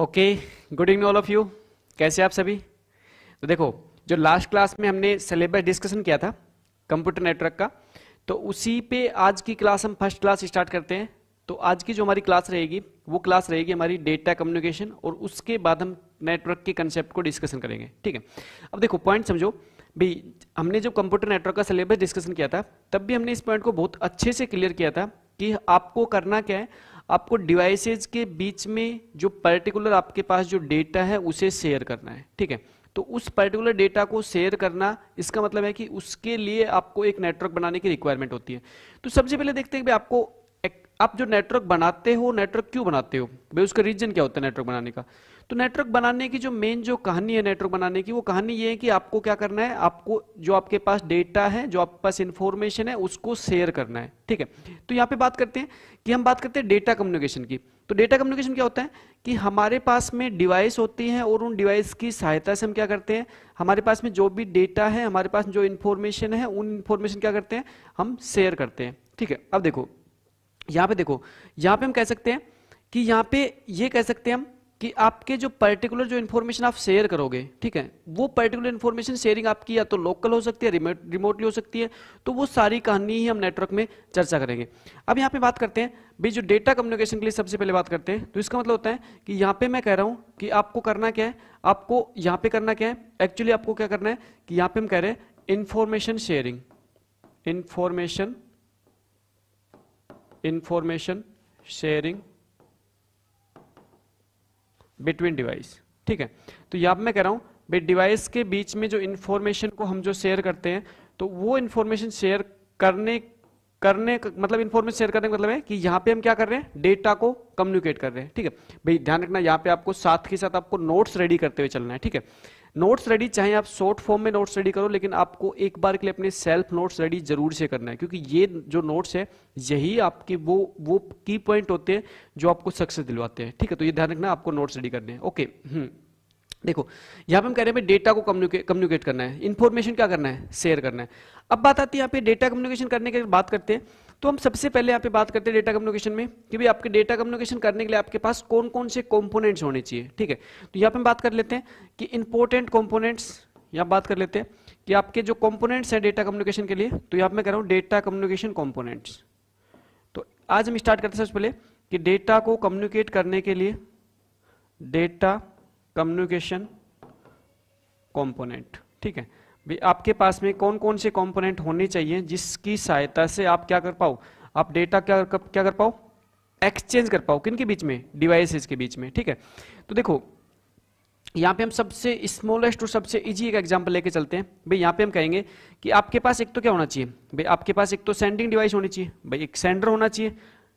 Okay good evening all of you कैसे आप सभी तो देखो जो लास्ट क्लास में हमने सिलेबस डिस्कशन किया था कंप्यूटर नेटवर्क का तो उसी पे आज की क्लास हम फर्स्ट क्लास स्टार्ट करते हैं तो आज की जो हमारी क्लास रहेगी वो क्लास रहेगी हमारी डेटा कम्युनिकेशन और उसके बाद हम नेटवर्क के कंसेप्ट को डिस्कशन करेंगे ठीक है अब देखो पॉइंट समझो भाई हमने जब कंप्यूटर नेटवर्क का सिलेबस डिस्कशन किया था तब भी हमने इस पॉइंट को बहुत अच्छे से क्लियर किया था कि आपको करना क्या है आपको डिवाइसेज के बीच में जो पर्टिकुलर आपके पास जो डेटा है उसे शेयर करना है ठीक है तो उस पर्टिकुलर डेटा को शेयर करना इसका मतलब है कि उसके लिए आपको एक नेटवर्क बनाने की रिक्वायरमेंट होती है तो सबसे पहले देखते हैं कि आपको आप जो नेटवर्क बनाते हो नेटवर्क क्यों बनाते हो भाई उसका रीजन क्या होता है नेटवर्क बनाने का तो नेटवर्क बनाने की जो मेन जो कहानी है नेटवर्क बनाने की वो कहानी ये है कि आपको क्या करना है आपको जो आपके पास डेटा है जो आपके पास इंफॉर्मेशन है उसको शेयर करना है ठीक है तो यहाँ पे बात करते हैं कि हम बात करते हैं डेटा कम्युनिकेशन की तो डेटा कम्युनिकेशन क्या होता है कि हमारे पास में डिवाइस होती है और उन डिवाइस की सहायता से हम क्या करते हैं हमारे पास में जो भी डेटा है हमारे पास जो इन्फॉर्मेशन है उन इन्फॉर्मेशन क्या करते हैं हम शेयर करते हैं ठीक है अब देखो यहां पे देखो यहां पे हम कह सकते हैं कि यहां पे ये कह सकते हैं हम कि आपके जो पर्टिकुलर जो इन्फॉर्मेशन आप शेयर करोगे ठीक है वो पर्टिकुलर इन्फॉर्मेशन शेयरिंग आपकी या तो लोकल हो सकती है रिमोट रिमोटली हो सकती है तो वो सारी कहानी ही हम नेटवर्क में चर्चा करेंगे अब यहाँ पे बात करते हैं भाई जो डेटा कम्युनिकेशन के लिए सबसे पहले बात करते हैं तो इसका मतलब होता है कि यहाँ पे मैं कह रहा हूँ कि आपको करना क्या है आपको यहाँ पे करना क्या है एक्चुअली आपको क्या करना है कि यहाँ पे हम कह रहे हैं information sharing information information sharing between device ठीक है तो यहां मैं कह रहा हूं डिवाइस के बीच में जो इंफॉर्मेशन को हम जो शेयर करते हैं तो वो इंफॉर्मेशन शेयर करने करने मतलब इंफॉर्मेशन शेयर करने का मतलब है कि यहां पे हम क्या कर रहे हैं डेटा को कम्युनिकेट कर रहे हैं ठीक है भाई ध्यान रखना यहां पे आपको साथ के साथ आपको नोट्स रेडी करते हुए चलना है ठीक है नोट्स रेडी चाहे आप शॉर्ट फॉर्म में नोट्स रेडी करो लेकिन आपको एक बार के लिए अपने सेल्फ नोट्स रेडी जरूर से करना है क्योंकि ये जो नोट्स है यही आपके वो वो की पॉइंट होते हैं जो आपको सक्सेस दिलवाते हैं ठीक है तो ये ध्यान रखना आपको नोट्स रेडी करने हैं ओके हम्म देखो यहाँ पे हम कह रहे हैं डेटा को कम्युनिकेट करना है इन्फॉर्मेशन क्या करना है शेयर करना है अब बात आती है यहाँ पे डेटा कम्युनिकेशन करने की बात करते हैं तो हम सबसे पहले यहाँ पे बात करते हैं डेटा कम्युनिकेशन में कि भाई आपके डेटा कम्युनिकेशन करने के लिए आपके पास कौन कौन से कॉम्पोनेंट्स होने चाहिए ठीक है तो यहाँ पे हम बात कर लेते हैं कि इंपॉर्टेंट कॉम्पोनेंट्स यहाँ बात कर लेते हैं कि आपके जो कॉम्पोनेंट्स हैं डेटा कम्युनिकेशन के लिए तो यहाँ पर मैं कह रहा हूँ डेटा कम्युनिकेशन कॉम्पोनेंट्स तो आज हम स्टार्ट करते हैं सबसे पहले कि डेटा को कम्युनिकेट करने के लिए डेटा कम्युनिकेशन कॉम्पोनेंट ठीक है भी आपके पास में कौन कौन से कंपोनेंट होने चाहिए जिसकी सहायता से आप क्या कर पाओ आप डेटा क्या कर, क्या कर पाओ एक्सचेंज कर पाओ किन के बीच में डिवाइसेस के बीच में ठीक है तो देखो यहाँ पे हम सबसे स्मॉलेस्ट और सबसे इजी एक एग्जांपल लेके चलते हैं भाई यहाँ पे हम कहेंगे कि आपके पास एक तो क्या होना चाहिए भाई आपके पास एक तो सेंडिंग डिवाइस होनी चाहिए भाई एक सेंडर होना चाहिए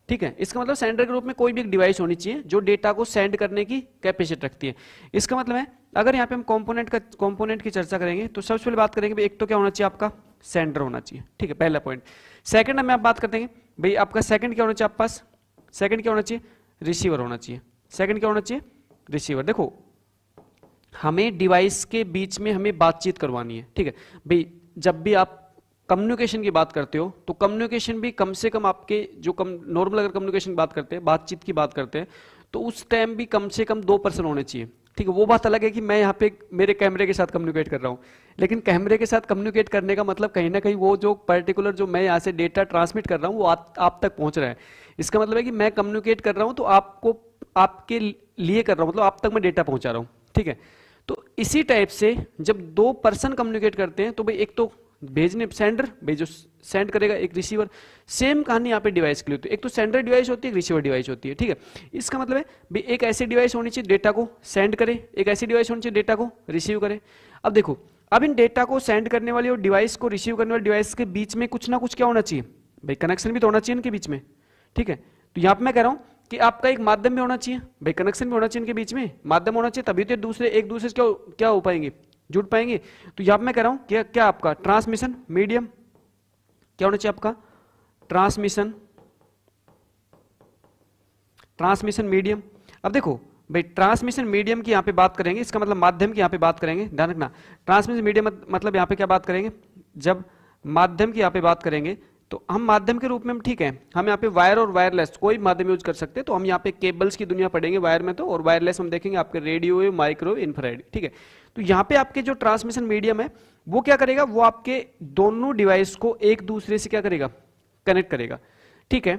ठीक है इसका मतलब सेंडर के रूप में कोई भी एक डिवाइस होनी चाहिए जो डेटा को सेंड करने की कैपेसिटी रखती है इसका मतलब है अगर यहाँ पे हम कंपोनेंट का कंपोनेंट की चर्चा करेंगे तो सबसे पहले बात करेंगे एक तो क्या होना चाहिए आपका सेंडर होना चाहिए ठीक है पहला पॉइंट सेकंड हमें आप बात करते हैं भाई आपका सेकंड क्या होना चाहिए आप पास सेकंड क्या होना चाहिए रिसीवर होना चाहिए सेकंड क्या होना चाहिए रिसीवर देखो हमें डिवाइस के बीच में हमें बातचीत करवानी है ठीक है भाई जब भी आप कम्युनिकेशन की बात करते हो तो कम्युनिकेशन भी कम से कम आपके जो कम नॉर्मल अगर कम्युनिकेशन की बात करते हैं बातचीत की बात करते हैं तो उस टाइम भी कम से कम दो पर्सन होने चाहिए ठीक है वो बात अलग है कि मैं यहाँ पे मेरे कैमरे के साथ कम्युनिकेट कर रहा हूँ लेकिन कैमरे के साथ कम्युनिकेट करने का मतलब कहीं ना कहीं वो जो पर्टिकुलर जो मैं यहाँ से डेटा ट्रांसमिट कर रहा हूँ वो आप, आप तक पहुँच रहा है इसका मतलब है कि मैं कम्युनिकेट कर रहा हूँ तो आपको आपके लिए कर रहा हूँ मतलब आप तक मैं डेटा पहुँचा रहा हूँ ठीक है तो इसी टाइप से जब दो पर्सन कम्युनिकेट करते हैं तो भाई एक तो भेजने सेंडर भेजो सेंड करेगा एक रिसीवर सेम कहानी यहाँ पे डिवाइस के लिए होती है एक तो सेंडर डिवाइस होती है एक रिसीवर डिवाइस होती है ठीक है इसका मतलब है भी एक ऐसी डिवाइस होनी चाहिए डेटा को सेंड करे एक ऐसी डिवाइस होनी चाहिए डेटा को रिसीव करे अब देखो अब इन डेटा को सेंड करने वाली और डिवाइस को रिसीव करने वाली डिवाइस के बीच में कुछ ना कुछ क्या होना चाहिए भाई कनेक्शन भी तो होना चाहिए इनके बीच में ठीक है तो यहाँ पर मैं कह रहा हूँ कि आपका एक माध्यम भी होना चाहिए भाई कनेक्शन भी होना चाहिए इनके बीच में माध्यम होना चाहिए तभी तो दूसरे एक दूसरे क्या क्या हो पाएंगे जुड़ पाएंगे तो यहां मैं कह रहा हूं क्या क्या आपका ट्रांसमिशन मीडियम क्या होना चाहिए आपका ट्रांसमिशन ट्रांसमिशन मीडियम अब देखो भाई ट्रांसमिशन मीडियम की यहां पे बात करेंगे इसका मतलब माध्यम की यहां पे बात करेंगे ध्यान रखना ट्रांसमिशन मीडियम मतलब यहां पे क्या बात करेंगे जब माध्यम की यहां पे बात करेंगे तो हम माध्यम के रूप में हम ठीक है हम यहाँ पे वायर और वायरलेस कोई माध्यम यूज कर सकते हैं तो हम यहाँ पे केबल्स की दुनिया पढ़ेंगे वायर में तो और वायरलेस हम देखेंगे आपके रेडियो माइक्रोव इन्फ्रारेड ठीक है तो यहां पे आपके जो ट्रांसमिशन मीडियम है वो क्या करेगा वो आपके दोनों डिवाइस को एक दूसरे से क्या करेगा कनेक्ट करेगा ठीक है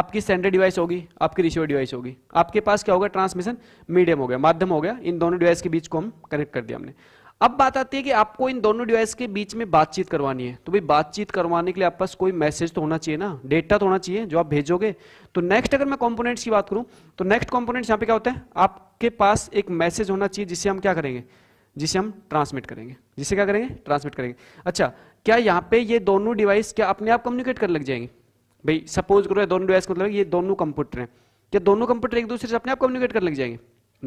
आपकी सेंडर डिवाइस होगी आपकी रिसीवर डिवाइस होगी आपके पास क्या होगा ट्रांसमिशन मीडियम हो गया माध्यम हो गया इन दोनों डिवाइस के बीच को हम कनेक्ट कर दिया हमने अब बात आती है कि आपको इन दोनों डिवाइस के बीच में बातचीत करवानी है तो भाई बातचीत करवाने के लिए आपके पास कोई मैसेज तो होना चाहिए ना डेटा तो होना चाहिए जो आप भेजोगे तो नेक्स्ट अगर मैं कंपोनेंट्स की बात करूं तो नेक्स्ट कंपोनेंट्स यहाँ पे क्या होता है आपके पास एक मैसेज होना चाहिए जिससे हम क्या करेंगे जिसे हम ट्रांसमिट करेंगे जिसे क्या करेंगे ट्रांसमिट करेंगे अच्छा क्या यहाँ पे ये दोनों डिवाइस क्या अपने आप कम्युनिकेट कर लग जाएंगे भाई सपोज करो दोनों डिवाइस मतलब ये दोनों कंप्यूटर हैं क्या दोनों कंप्यूटर एक दूसरे से अपने आप कम्युनिकेट कर लग जाएंगे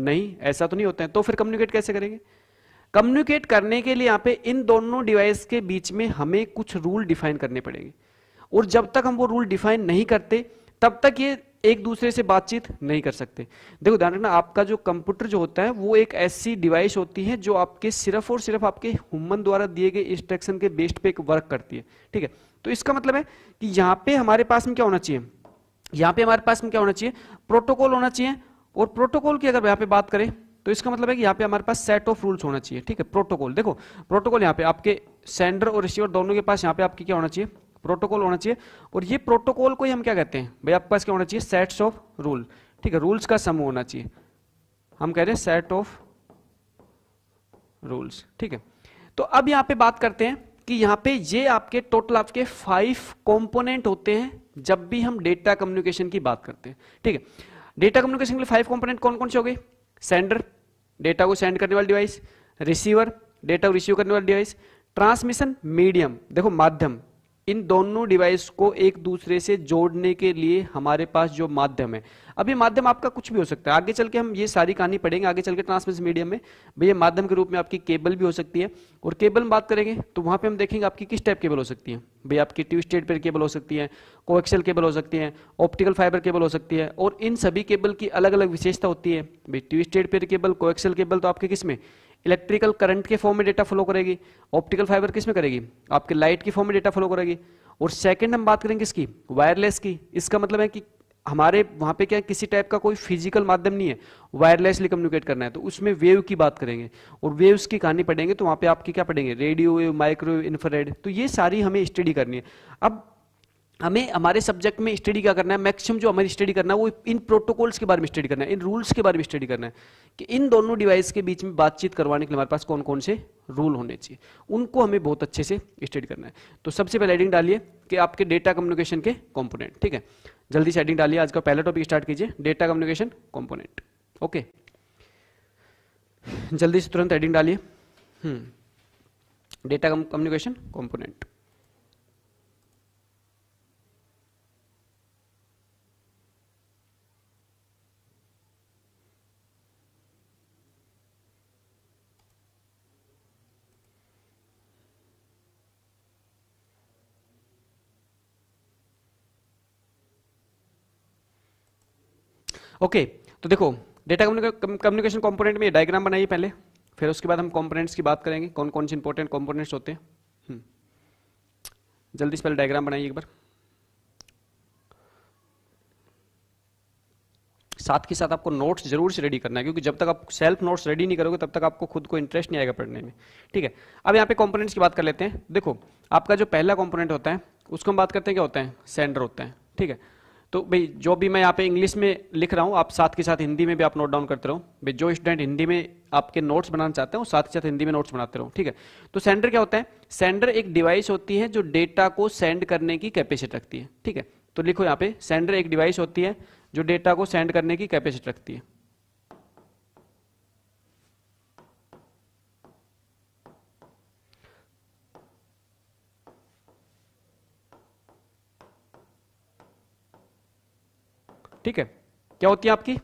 नहीं ऐसा तो नहीं होता है तो फिर कम्युनिकेट कैसे करेंगे कम्युनिकेट करने के लिए यहाँ पे इन दोनों डिवाइस के बीच में हमें कुछ रूल डिफाइन करने पड़ेंगे और जब तक हम वो रूल डिफाइन नहीं करते तब तक ये एक दूसरे से बातचीत नहीं कर सकते देखो ध्यान रखना आपका जो कंप्यूटर जो होता है वो एक ऐसी डिवाइस होती है जो आपके सिर्फ और सिर्फ आपके ह्यूमन द्वारा दिए गए इंस्ट्रक्शन के बेस्ड पे एक वर्क करती है ठीक है तो इसका मतलब है कि यहाँ पे हमारे पास में क्या होना चाहिए यहाँ पे हमारे पास में क्या होना चाहिए प्रोटोकॉल होना चाहिए और प्रोटोकॉल की अगर यहाँ पे बात करें तो इसका मतलब है कि यहाँ पे हमारे पास सेट ऑफ रूल्स होना चाहिए ठीक है प्रोटोकॉल देखो प्रोटोकॉल यहाँ पे आपके सेंडर और रिसीवर दोनों के पास यहाँ पे आपके क्या होना चाहिए प्रोटोकॉल होना चाहिए और ये प्रोटोकॉल को ही हम क्या कहते हैं भाई आपके पास क्या होना चाहिए सेट्स ऑफ रूल ठीक है रूल्स का समूह होना चाहिए हम कह रहे हैं सेट ऑफ रूल्स ठीक है तो अब यहां पे बात करते हैं कि यहां पे ये आपके टोटल आपके फाइव कंपोनेंट होते हैं जब भी हम डेटा कम्युनिकेशन की बात करते हैं ठीक है डेटा कम्युनिकेशन के लिए फाइव कंपोनेंट कौन कौन से हो गए सेंडर डेटा को सेंड करने वाला डिवाइस रिसीवर डेटा को रिसीव करने वाला डिवाइस ट्रांसमिशन मीडियम देखो माध्यम इन दोनों डिवाइस को एक दूसरे से जोड़ने के लिए हमारे पास जो माध्यम है अब ये माध्यम आपका कुछ भी हो सकता है आगे चल के हम ये सारी कहानी पढ़ेंगे आगे चल के ट्रांसमिशन मीडियम में भैया माध्यम के रूप में आपकी केबल भी हो सकती है और केबल में बात करेंगे तो वहां पे हम देखेंगे आपकी किस टाइप केबल हो सकती है भैया आपकी ट्विस्टेड पेयर केबल हो सकती है कोएक्सल केबल हो सकती है ऑप्टिकल फाइबर केबल हो सकती है और इन सभी केबल की अलग अलग विशेषता होती है भाई twisted pair cable coaxial cable तो आपके किस में इलेक्ट्रिकल करंट के फॉर्म में डेटा फ्लो करेगी ऑप्टिकल फाइबर किस में करेगी आपके लाइट की फॉर्म में डेटा फ्लो करेगी और सेकंड हम बात करेंगे इसकी वायरलेस की इसका मतलब है कि हमारे वहां पे क्या किसी टाइप का कोई फिजिकल माध्यम नहीं है वायरलेसली कम्युनिकेट करना है तो उसमें वेव की बात करेंगे और वेव्स की कहानी पढ़ेंगे तो वहां पे आपकी क्या पढ़ेंगे रेडियो वेव माइक्रोवेव इन्फ्रारेड तो ये सारी हमें स्टडी करनी है अब हमें हमारे सब्जेक्ट में स्टडी क्या करना है मैक्सिमम जो हमें स्टडी करना है वो इन प्रोटोकॉल्स के बारे में स्टडी करना है इन रूल्स के बारे में स्टडी करना है कि इन दोनों डिवाइस के बीच में बातचीत करवाने के लिए हमारे पास कौन कौन से रूल होने चाहिए उनको हमें बहुत अच्छे से स्टडी करना है तो सबसे पहले एडिंग डालिए कि आपके डेटा कम्युनिकेशन के कॉम्पोनेंट ठीक है जल्दी से एडिंग डालिए आज का पहला टॉपिक स्टार्ट कीजिए डेटा कम्युनिकेशन कॉम्पोनेंट ओके जल्दी से तुरंत एडिंग डालिए डेटा कम्युनिकेशन कॉम्पोनेंट ओके तो देखो डेटा कम्युनिकेशन कंपोनेंट में डायग्राम बनाइए पहले फिर उसके बाद हम कंपोनेंट्स की बात करेंगे कौन कौन से इंपॉर्टेंट कंपोनेंट्स होते हैं हम्म, जल्दी से पहले डायग्राम बनाइए एक बार साथ के साथ आपको नोट्स जरूर से रेडी करना है क्योंकि जब तक आप सेल्फ नोट्स रेडी नहीं करोगे तब तक आपको खुद को इंटरेस्ट नहीं आएगा पढ़ने में ठीक है अब यहाँ पे कंपोनेंट्स की बात कर लेते हैं देखो आपका जो पहला कंपोनेंट होता है उसको हम बात करते हैं क्या होता है सेंडर होता है ठीक है तो भाई जो भी मैं यहाँ पे इंग्लिश में लिख रहा हूँ आप साथ के साथ हिंदी में भी आप नोट डाउन करते रहो भाई जो स्टूडेंट हिंदी में आपके नोट्स बनाना चाहते हैं साथ के साथ हिंदी में नोट्स बनाते रहो ठीक है तो सेंडर क्या होता है सेंडर एक डिवाइस होती है जो डेटा को सेंड करने की कैपेसिटी रखती है ठीक है तो लिखो यहाँ पे सेंडर एक डिवाइस होती है जो डेटा को सेंड करने की कैपेसिटी रखती है ठीक है क्या होती है आपकी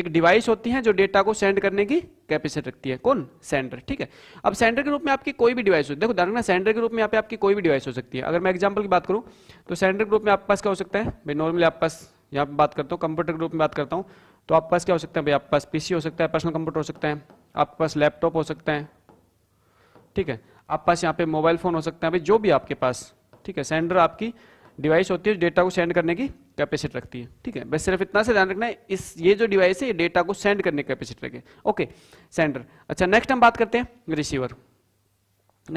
एक डिवाइस होती है जो डेटा को सेंड करने की कैपेसिटी रखती है कौन सेंडर ठीक है अब सेंडर के रूप में आपकी कोई भी डिवाइस हो देखो ध्यान ना सेंडर के रूप में यहाँ पे आपकी कोई भी डिवाइस हो सकती है अगर मैं एग्जाम्पल की बात करूँ तो सेंडर के रूप में आपके पास क्या हो सकता है भाई नॉर्मली आपके पास यहाँ पर बात करता हूँ कंप्यूटर के रूप में बात करता हूँ तो आपके पास क्या हो सकता है भाई आपके पास पीसी हो सकता है पर्सनल कंप्यूटर हो सकता है आपके पास लैपटॉप हो सकता है ठीक है आपके पास यहाँ पे मोबाइल फोन हो सकता है भाई जो भी आपके पास ठीक है सेंडर आपकी डिवाइस होती है डेटा को सेंड करने की कैपेसिटी रखती है ठीक है बस सिर्फ इतना से ध्यान रखना है इस ये जो डिवाइस है ये डेटा को सेंड करने की कैपेसिटी रखे ओके सेंडर अच्छा नेक्स्ट हम बात करते हैं रिसीवर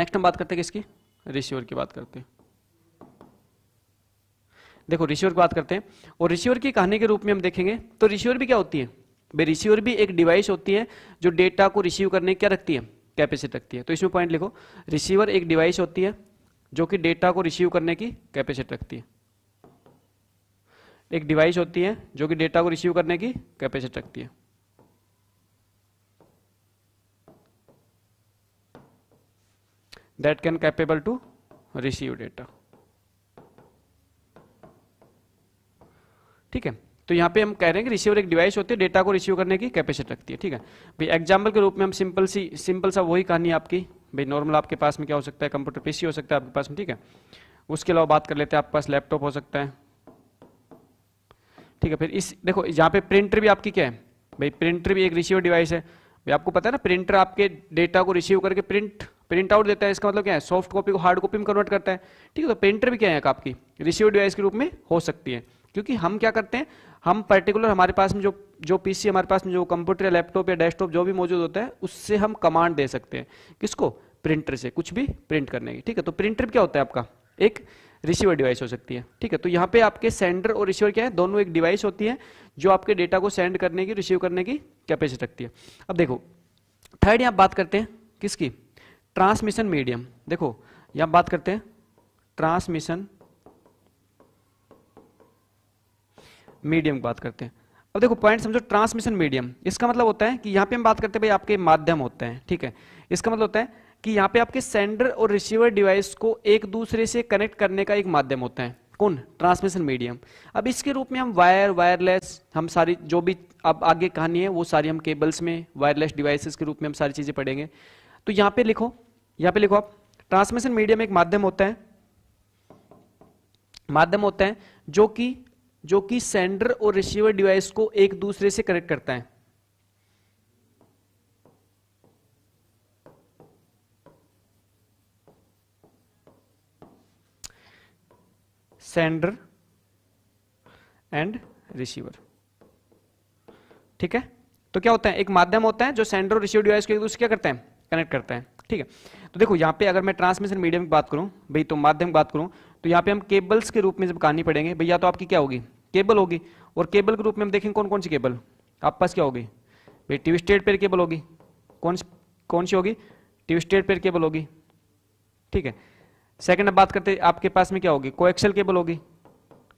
नेक्स्ट हम बात करते हैं किसकी रिसीवर की बात करते हैं देखो रिसीवर की बात करते हैं और रिसीवर की कहानी के रूप में हम देखेंगे तो रिसीवर भी क्या होती है भाई रिसीवर भी एक डिवाइस होती है जो डेटा को रिसीव करने क्या रखती है कैपेसिटी रखती है तो इसमें पॉइंट लिखो रिसीवर एक डिवाइस होती है जो कि डेटा को रिसीव करने की कैपेसिटी रखती है एक डिवाइस होती है जो कि डेटा को रिसीव करने की कैपेसिटी रखती है that can capable to receive data ठीक है तो यहां पे हम कह रहे हैं कि रिसीवर एक डिवाइस होती है डेटा को रिसीव करने की कैपेसिटी रखती है ठीक है भाई एग्जाम्पल के रूप में हम सिंपल सी सिंपल सा वही कहानी आपकी भाई नॉर्मल आपके पास में क्या हो सकता है कंप्यूटर पीसी हो सकता है आपके पास में ठीक है उसके अलावा बात कर लेते हैं आपके पास लैपटॉप हो सकता है ठीक है फिर इस देखो यहाँ पे प्रिंटर भी आपकी क्या है भाई प्रिंटर भी एक रिसीवर डिवाइस है भाई आपको पता है ना प्रिंटर आपके डेटा को रिसीव करके प्रिंट प्रिंट आउट देता है इसका मतलब क्या है सॉफ्ट कॉपी को हार्ड कॉपी में कन्वर्ट करता है ठीक है तो प्रिंटर भी क्या है आपकी रिसीव डिवाइस के रूप में हो सकती है क्योंकि हम क्या करते हैं हम पर्टिकुलर हमारे पास में जो जो पीसी हमारे पास में जो कंप्यूटर या लैपटॉप या डेस्कटॉप जो भी मौजूद होता है उससे हम कमांड दे सकते हैं किसको प्रिंटर से कुछ भी प्रिंट करने की ठीक है तो प्रिंटर क्या होता है आपका एक रिसीवर डिवाइस हो सकती है ठीक है तो यहाँ पे आपके सेंडर और रिसीवर क्या है दोनों एक डिवाइस होती है जो आपके डेटा को सेंड करने की रिसीव करने की कैपेसिटी रखती है अब देखो थर्ड यहाँ बात करते हैं किसकी ट्रांसमिशन मीडियम देखो यहाँ बात करते हैं ट्रांसमिशन मीडियम की बात करते हैं अब देखो पॉइंट समझो ट्रांसमिशन मीडियम इसका मतलब होता है कि यहां पे हम बात करते हैं भाई आपके माध्यम होते हैं ठीक है इसका मतलब होता है कि यहां पे आपके सेंडर और रिसीवर डिवाइस को एक दूसरे से कनेक्ट करने का एक माध्यम होता है कौन ट्रांसमिशन मीडियम अब इसके रूप में हम वायर वायरलेस हम सारी जो भी अब आगे कहानी है वो सारी हम केबल्स में वायरलेस डिवाइसेस के रूप में हम सारी चीजें पढ़ेंगे तो यहां पे लिखो यहां पे लिखो आप ट्रांसमिशन मीडियम एक माध्यम होता है माध्यम होता है जो कि जो कि सेंडर और रिसीवर डिवाइस को एक दूसरे से कनेक्ट करता है सेंडर एंड रिसीवर ठीक है तो क्या होता है एक माध्यम होता है जो सेंडर और रिसीवर डिवाइस को एक दूसरे क्या करते हैं कनेक्ट करते हैं ठीक है तो देखो यहाँ पे अगर मैं ट्रांसमिशन मीडियम की बात करूँ भाई तो माध्यम की बात करूँ तो यहाँ पे हम केबल्स के रूप में जब कहानी पड़ेंगे भैया तो आपकी क्या होगी केबल होगी और केबल के रूप में हम देखेंगे कौन कौन सी केबल आप पास क्या होगी भाई टीवी स्टेट पेयर केबल होगी कौन कौन सी होगी टीवी स्टेट पेयर केबल होगी ठीक है सेकेंड अब बात करते आपके पास में क्या होगी कोएक्सल केबल होगी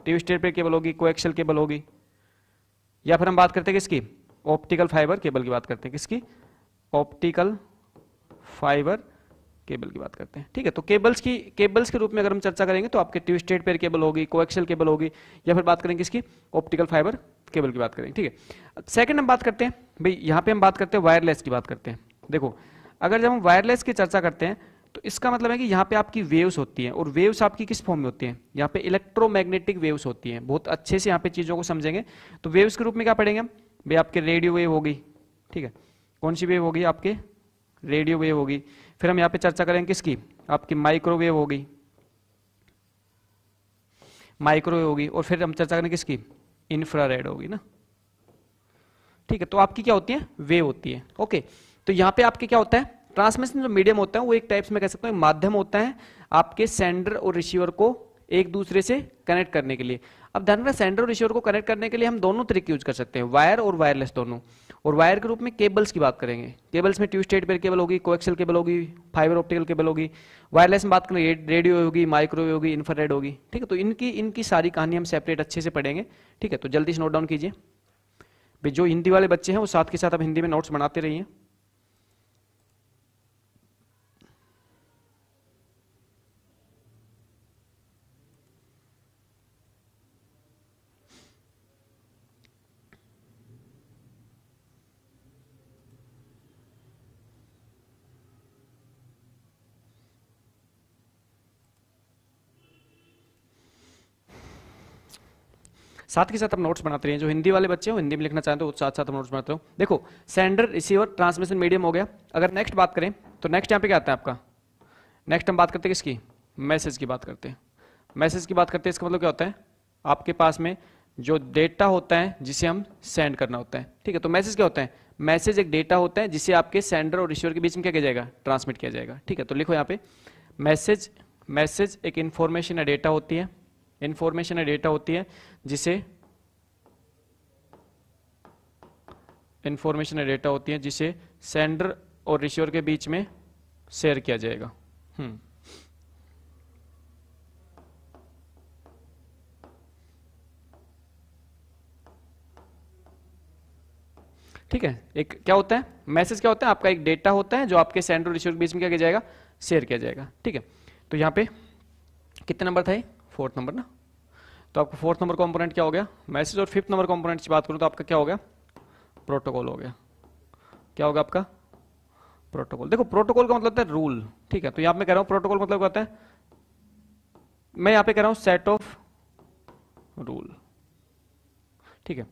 टीवी स्टेट पेयर केबल होगी कोएक्सल केबल होगी या फिर हम बात करते हैं किसकी ऑप्टिकल फाइबर केबल की बात करते हैं किसकी ऑप्टिकल फाइबर केबल की बात करते हैं ठीक है तो केबल्स की केबल्स के रूप में अगर हम चर्चा करेंगे तो आपके ट्विस्टेड पेयर केबल होगी कोएक्सल केबल होगी या फिर बात करेंगे इसकी ऑप्टिकल फाइबर केबल की बात करेंगे ठीक है सेकंड हम बात करते हैं भाई यहाँ पे हम बात करते हैं वायरलेस की बात करते हैं देखो अगर जब हम वायरलेस की चर्चा करते हैं तो इसका मतलब है कि यहाँ पे आपकी वेव्स होती हैं और वेव्स आपकी किस फॉर्म में होती हैं यहाँ पे इलेक्ट्रोमैग्नेटिक वेव्स होती हैं बहुत अच्छे से यहाँ पे चीज़ों को समझेंगे तो वेव्स के रूप में क्या पढ़ेंगे हम भाई आपके रेडियो वेव होगी ठीक है कौन सी वेव होगी आपके रेडियो वेव होगी फिर हम यहाँ पे चर्चा करेंगे किसकी आपकी माइक्रोवेव होगी माइक्रोवेव होगी और फिर हम चर्चा करेंगे किसकी इन्फ्रारेड होगी ना ठीक है तो आपकी क्या होती है वेव होती है ओके तो यहाँ पे आपके क्या होता है ट्रांसमिशन जो मीडियम होता है वो एक टाइप्स में कह सकते हैं माध्यम होता है आपके सेंडर और रिसीवर को एक दूसरे से कनेक्ट करने के लिए अब ध्यान रखना सेंडर और रिसीवर को कनेक्ट करने के लिए हम दोनों तरीके यूज कर सकते हैं वायर और वायरलेस दोनों और वायर के रूप में केबल्स की बात करेंगे केबल्स में ट्यू स्टेट पेयर केबल होगी कोएक्सल केबल होगी फाइबर ऑप्टिकल केबल होगी वायरलेस में बात करेंगे रेडियो होगी माइक्रोवेव होगी इन्फ्रारेड होगी ठीक है तो इनकी इनकी सारी कहानी हम सेपरेट अच्छे से पढ़ेंगे ठीक है तो जल्दी से नोट डाउन कीजिए जो हिंदी वाले बच्चे हैं वो साथ के साथ अब हिंदी में नोट्स बनाते रहिए साथ के साथ हम नोट्स बनाते रहे जो हिंदी वाले बच्चे हो हिंदी में लिखना चाहते तो साथ साथ हम नोट्स बनाते हो देखो सेंडर रिसीवर ट्रांसमिशन मीडियम हो गया अगर नेक्स्ट बात करें तो नेक्स्ट यहाँ पे क्या आता है आपका नेक्स्ट हम बात करते हैं किसकी मैसेज की बात करते हैं मैसेज की बात करते हैं इसका मतलब क्या होता है आपके पास में जो डेटा होता है जिसे हम सेंड करना होता है ठीक है तो मैसेज क्या होता है मैसेज एक डेटा होता है जिसे आपके सेंडर और रिसीवर के बीच में क्या किया जाएगा ट्रांसमिट किया जाएगा ठीक है तो लिखो यहाँ पे मैसेज मैसेज एक इंफॉर्मेशन या डेटा होती है इंफॉर्मेशन या डेटा होती है जिसे इंफॉर्मेशन या डेटा होती है जिसे सेंडर और रिसीवर के बीच में शेयर किया जाएगा hmm. ठीक है एक क्या होता है मैसेज क्या होता है आपका एक डेटा होता है जो आपके सेंडर और रिसीवर के बीच में क्या किया जाएगा शेयर किया जाएगा ठीक है तो यहां पे कितने नंबर था ये फोर्थ नंबर ना तो आपका फोर्थ नंबर कंपोनेंट क्या हो गया मैसेज और फिफ्थ नंबर कंपोनेंट की बात करूँ तो आपका क्या हो गया प्रोटोकॉल हो गया क्या होगा आपका प्रोटोकॉल देखो प्रोटोकॉल का मतलब है रूल ठीक है तो यहां पर कह रहा हूं प्रोटोकॉल मतलब कहते हैं मैं यहां पे कह रहा हूं सेट ऑफ रूल ठीक है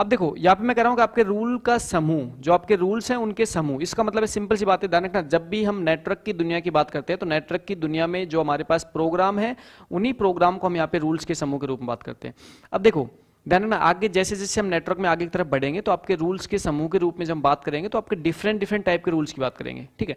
अब देखो यहाँ पे मैं कह रहा हूँ कि आपके रूल का समूह जो आपके रूल्स हैं उनके समूह इसका मतलब है सिंपल सी बात है ध्यान रखना जब भी हम नेटवर्क की दुनिया की बात करते हैं तो नेटवर्क की दुनिया में जो हमारे पास प्रोग्राम है उन्हीं प्रोग्राम को हम यहाँ पे रूल्स के समूह के रूप में बात करते हैं अब देखो देन ना आगे जैसे जैसे हम नेटवर्क में आगे की तरफ बढ़ेंगे तो आपके रूल्स के समूह के रूप में जब हम बात करेंगे तो आपके डिफरेंट डिफरेंट टाइप के रूल्स की बात करेंगे ठीक है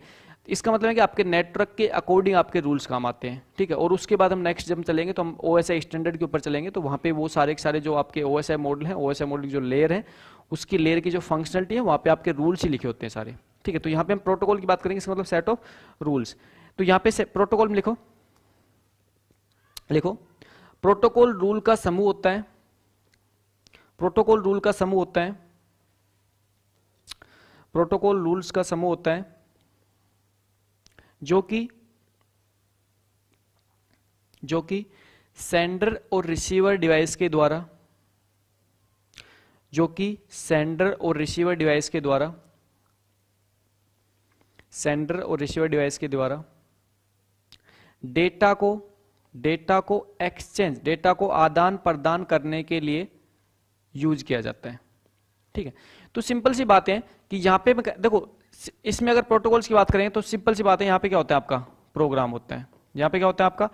इसका मतलब है कि आपके नेटवर्क के अकॉर्डिंग आपके रूल्स काम आते हैं ठीक है और उसके बाद हम नेक्स्ट जब चलेंगे तो हम ओ स्टैंडर्ड के ऊपर चलेंगे तो वहाँ पे वो सारे के सारे जो आपके ओ मॉडल हैं ओ मॉडल की जो लेयर है उसकी लेयर की जो फंक्शनलिटी है वहाँ पे आपके रूल्स ही लिखे होते हैं सारे ठीक है तो यहाँ पे हम प्रोटोकॉल की बात करेंगे इसका मतलब सेट ऑफ रूल्स तो यहाँ पे प्रोटोकॉल में लिखो लिखो प्रोटोकॉल रूल का समूह होता है प्रोटोकॉल रूल का समूह होता है प्रोटोकॉल रूल्स का समूह होता है जो कि जो कि सेंडर और रिसीवर डिवाइस के द्वारा जो कि सेंडर और रिसीवर डिवाइस के द्वारा सेंडर और रिसीवर डिवाइस के द्वारा डेटा को डेटा को एक्सचेंज डेटा को आदान प्रदान करने के लिए यूज किया जाता है ठीक है तो सिंपल सी बात है कि यहां पे देखो इसमें अगर प्रोटोकॉल्स की बात करें तो सिंपल सी बात है यहाँ पे क्या होता है आपका प्रोग्राम होता है यहां पे क्या होता है आपका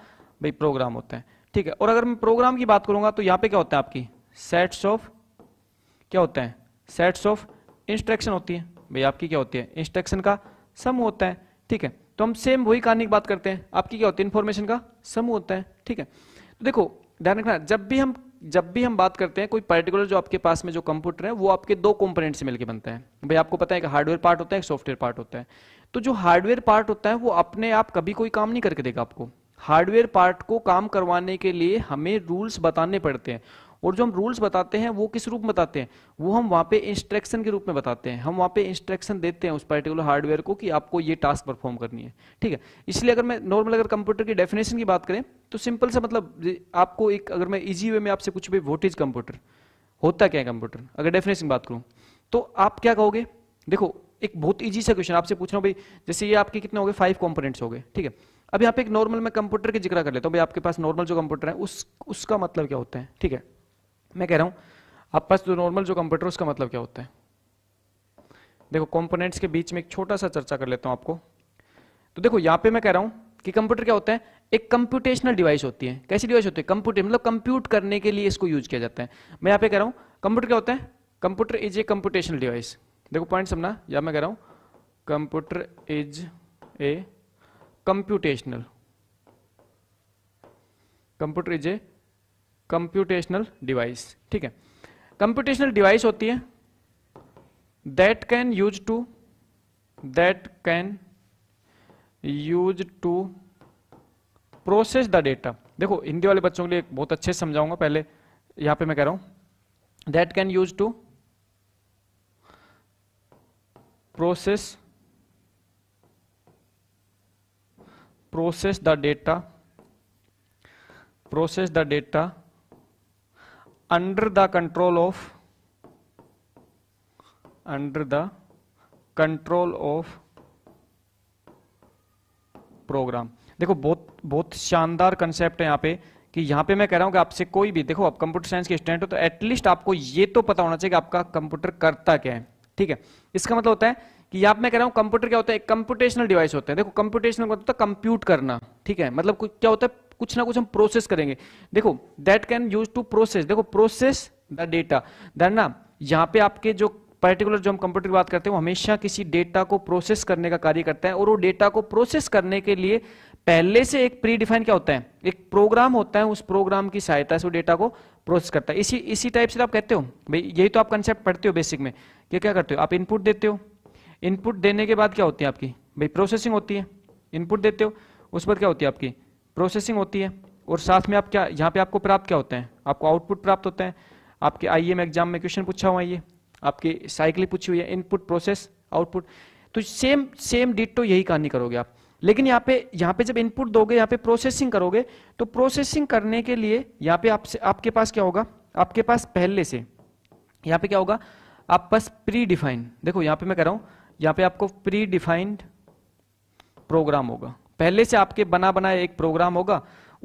भाई प्रोग्राम होता है ठीक है और अगर मैं प्रोग्राम की बात करूंगा तो यहां पे क्या होता है आपकी सेट्स ऑफ क्या होता है सेट्स ऑफ इंस्ट्रक्शन होती है भाई आपकी क्या होती है इंस्ट्रक्शन का समूह होता है ठीक है तो हम सेम वही कहानी की बात करते हैं आपकी क्या होती है इंफॉर्मेशन का समूह होता है ठीक है तो देखो ध्यान रखना जब भी हम जब भी हम बात करते हैं कोई पर्टिकुलर जो आपके पास में जो कंप्यूटर है वो आपके दो कंपोनेंट से मिलकर बनता है भाई आपको पता है कि हार्डवेयर पार्ट होता है एक सॉफ्टवेयर पार्ट होता है तो जो हार्डवेयर पार्ट होता है वो अपने आप कभी कोई काम नहीं करके देगा आपको हार्डवेयर पार्ट को काम करवाने के लिए हमें रूल्स बताने पड़ते हैं और जो हम रूल्स बताते हैं वो किस रूप में बताते हैं वो हम वहाँ पे इंस्ट्रक्शन के रूप में बताते हैं हम वहाँ पे इंस्ट्रक्शन देते हैं उस पर्टिकुलर हार्डवेयर को कि आपको ये टास्क परफॉर्म करनी है ठीक है इसलिए अगर मैं नॉर्मल अगर कंप्यूटर की डेफिनेशन की बात करें तो सिंपल सा मतलब आपको एक अगर मैं ईजी वे में आपसे कुछ भी वोट इज कंप्यूटर होता क्या है कंप्यूटर अगर डेफिनेशन बात करूँ तो आप क्या कहोगे देखो एक बहुत ईजी सा क्वेश्चन आपसे पूछ रहा हूँ भाई जैसे ये आपके कितने हो गए फाइव कॉम्पोनेट्स हो गए ठीक है अब यहाँ पे एक नॉर्मल मैं कंप्यूटर की जिक्र कर लेता हूँ भाई आपके पास नॉर्मल जो कंप्यूटर है उस उसका मतलब क्या होता है ठीक है मैं कह रहा हूं आप पास जो नॉर्मल जो कंप्यूटर उसका मतलब क्या होता है देखो कंपोनेंट्स के बीच में एक छोटा सा चर्चा कर लेता हूं आपको तो देखो यहां पे मैं कह रहा हूं कि कंप्यूटर क्या होता है एक कंप्यूटेशनल डिवाइस होती है कैसी डिवाइस होती है कंप्यूटर मतलब कंप्यूट करने के लिए इसको यूज किया जाता है मैं यहां पे कह रहा हूं कंप्यूटर क्या होता है computer is a computational device देखो पॉइंट समझना या मैं कह रहा हूं computer is a computational computer is a computational device ठीक है कंप्यूटेशनल डिवाइस होती है that can use to that can use to process the data देखो हिंदी वाले बच्चों के लिए बहुत अच्छे से समझाऊंगा पहले यहां पे मैं कह रहा हूं that can use to process process the data process the data under the control of under the control of program देखो बहुत बहुत शानदार कंसेप्ट है यहाँ पे कि यहाँ पे मैं कह रहा हूँ कि आपसे कोई भी देखो आप कंप्यूटर साइंस के स्टूडेंट हो तो एटलीस्ट आपको ये तो पता होना चाहिए कि आपका कंप्यूटर करता क्या है ठीक है इसका मतलब होता है कि यहाँ मैं कह रहा हूँ कंप्यूटर क्या होता है कंप्यूटेशनल मतलब डिवाइस होता है देखो कंप्यूटेशनल मतलब है कंप्यूट करना ठीक है मतलब क्या होता है कुछ ना कुछ हम प्रोसेस करेंगे देखो that can use to process देखो प्रोसेस द डेटा देन ना यहाँ पे आपके जो पर्टिकुलर जो हम कंप्यूटर की बात करते हैं वो हमेशा किसी डेटा को प्रोसेस करने का कार्य करता है और वो डेटा को प्रोसेस करने के लिए पहले से एक प्री डिफाइन क्या होता है एक प्रोग्राम होता है उस प्रोग्राम की सहायता से वो डेटा को प्रोसेस करता है इसी इसी टाइप से तो आप कहते हो भाई यही तो आप कंसेप्ट पढ़ते हो बेसिक में ये क्या करते हो आप इनपुट देते हो इनपुट देने के बाद क्या होती है आपकी भाई प्रोसेसिंग होती है इनपुट देते हो उस पर क्या होती है आपकी प्रोसेसिंग होती है और साथ में आप क्या यहाँ पे आपको प्राप्त क्या होते हैं आपको आउटपुट प्राप्त होते हैं आपके आई एम एग्जाम में क्वेश्चन पूछा हुआ है ये आपकी साइकिल पूछी हुई है इनपुट प्रोसेस आउटपुट तो सेम सेम डिटो यही कहानी करोगे आप लेकिन यहाँ पे यहाँ पे जब इनपुट दोगे यहाँ पे प्रोसेसिंग करोगे तो प्रोसेसिंग करने के लिए यहाँ पे आपसे आपके पास क्या होगा आपके पास पहले से यहाँ पे क्या होगा आप बस प्री डिफाइंड देखो यहाँ पे मैं कह रहा हूँ यहाँ पे आपको प्री डिफाइंड प्रोग्राम होगा पहले से आपके बना बना एक प्रोग्राम होगा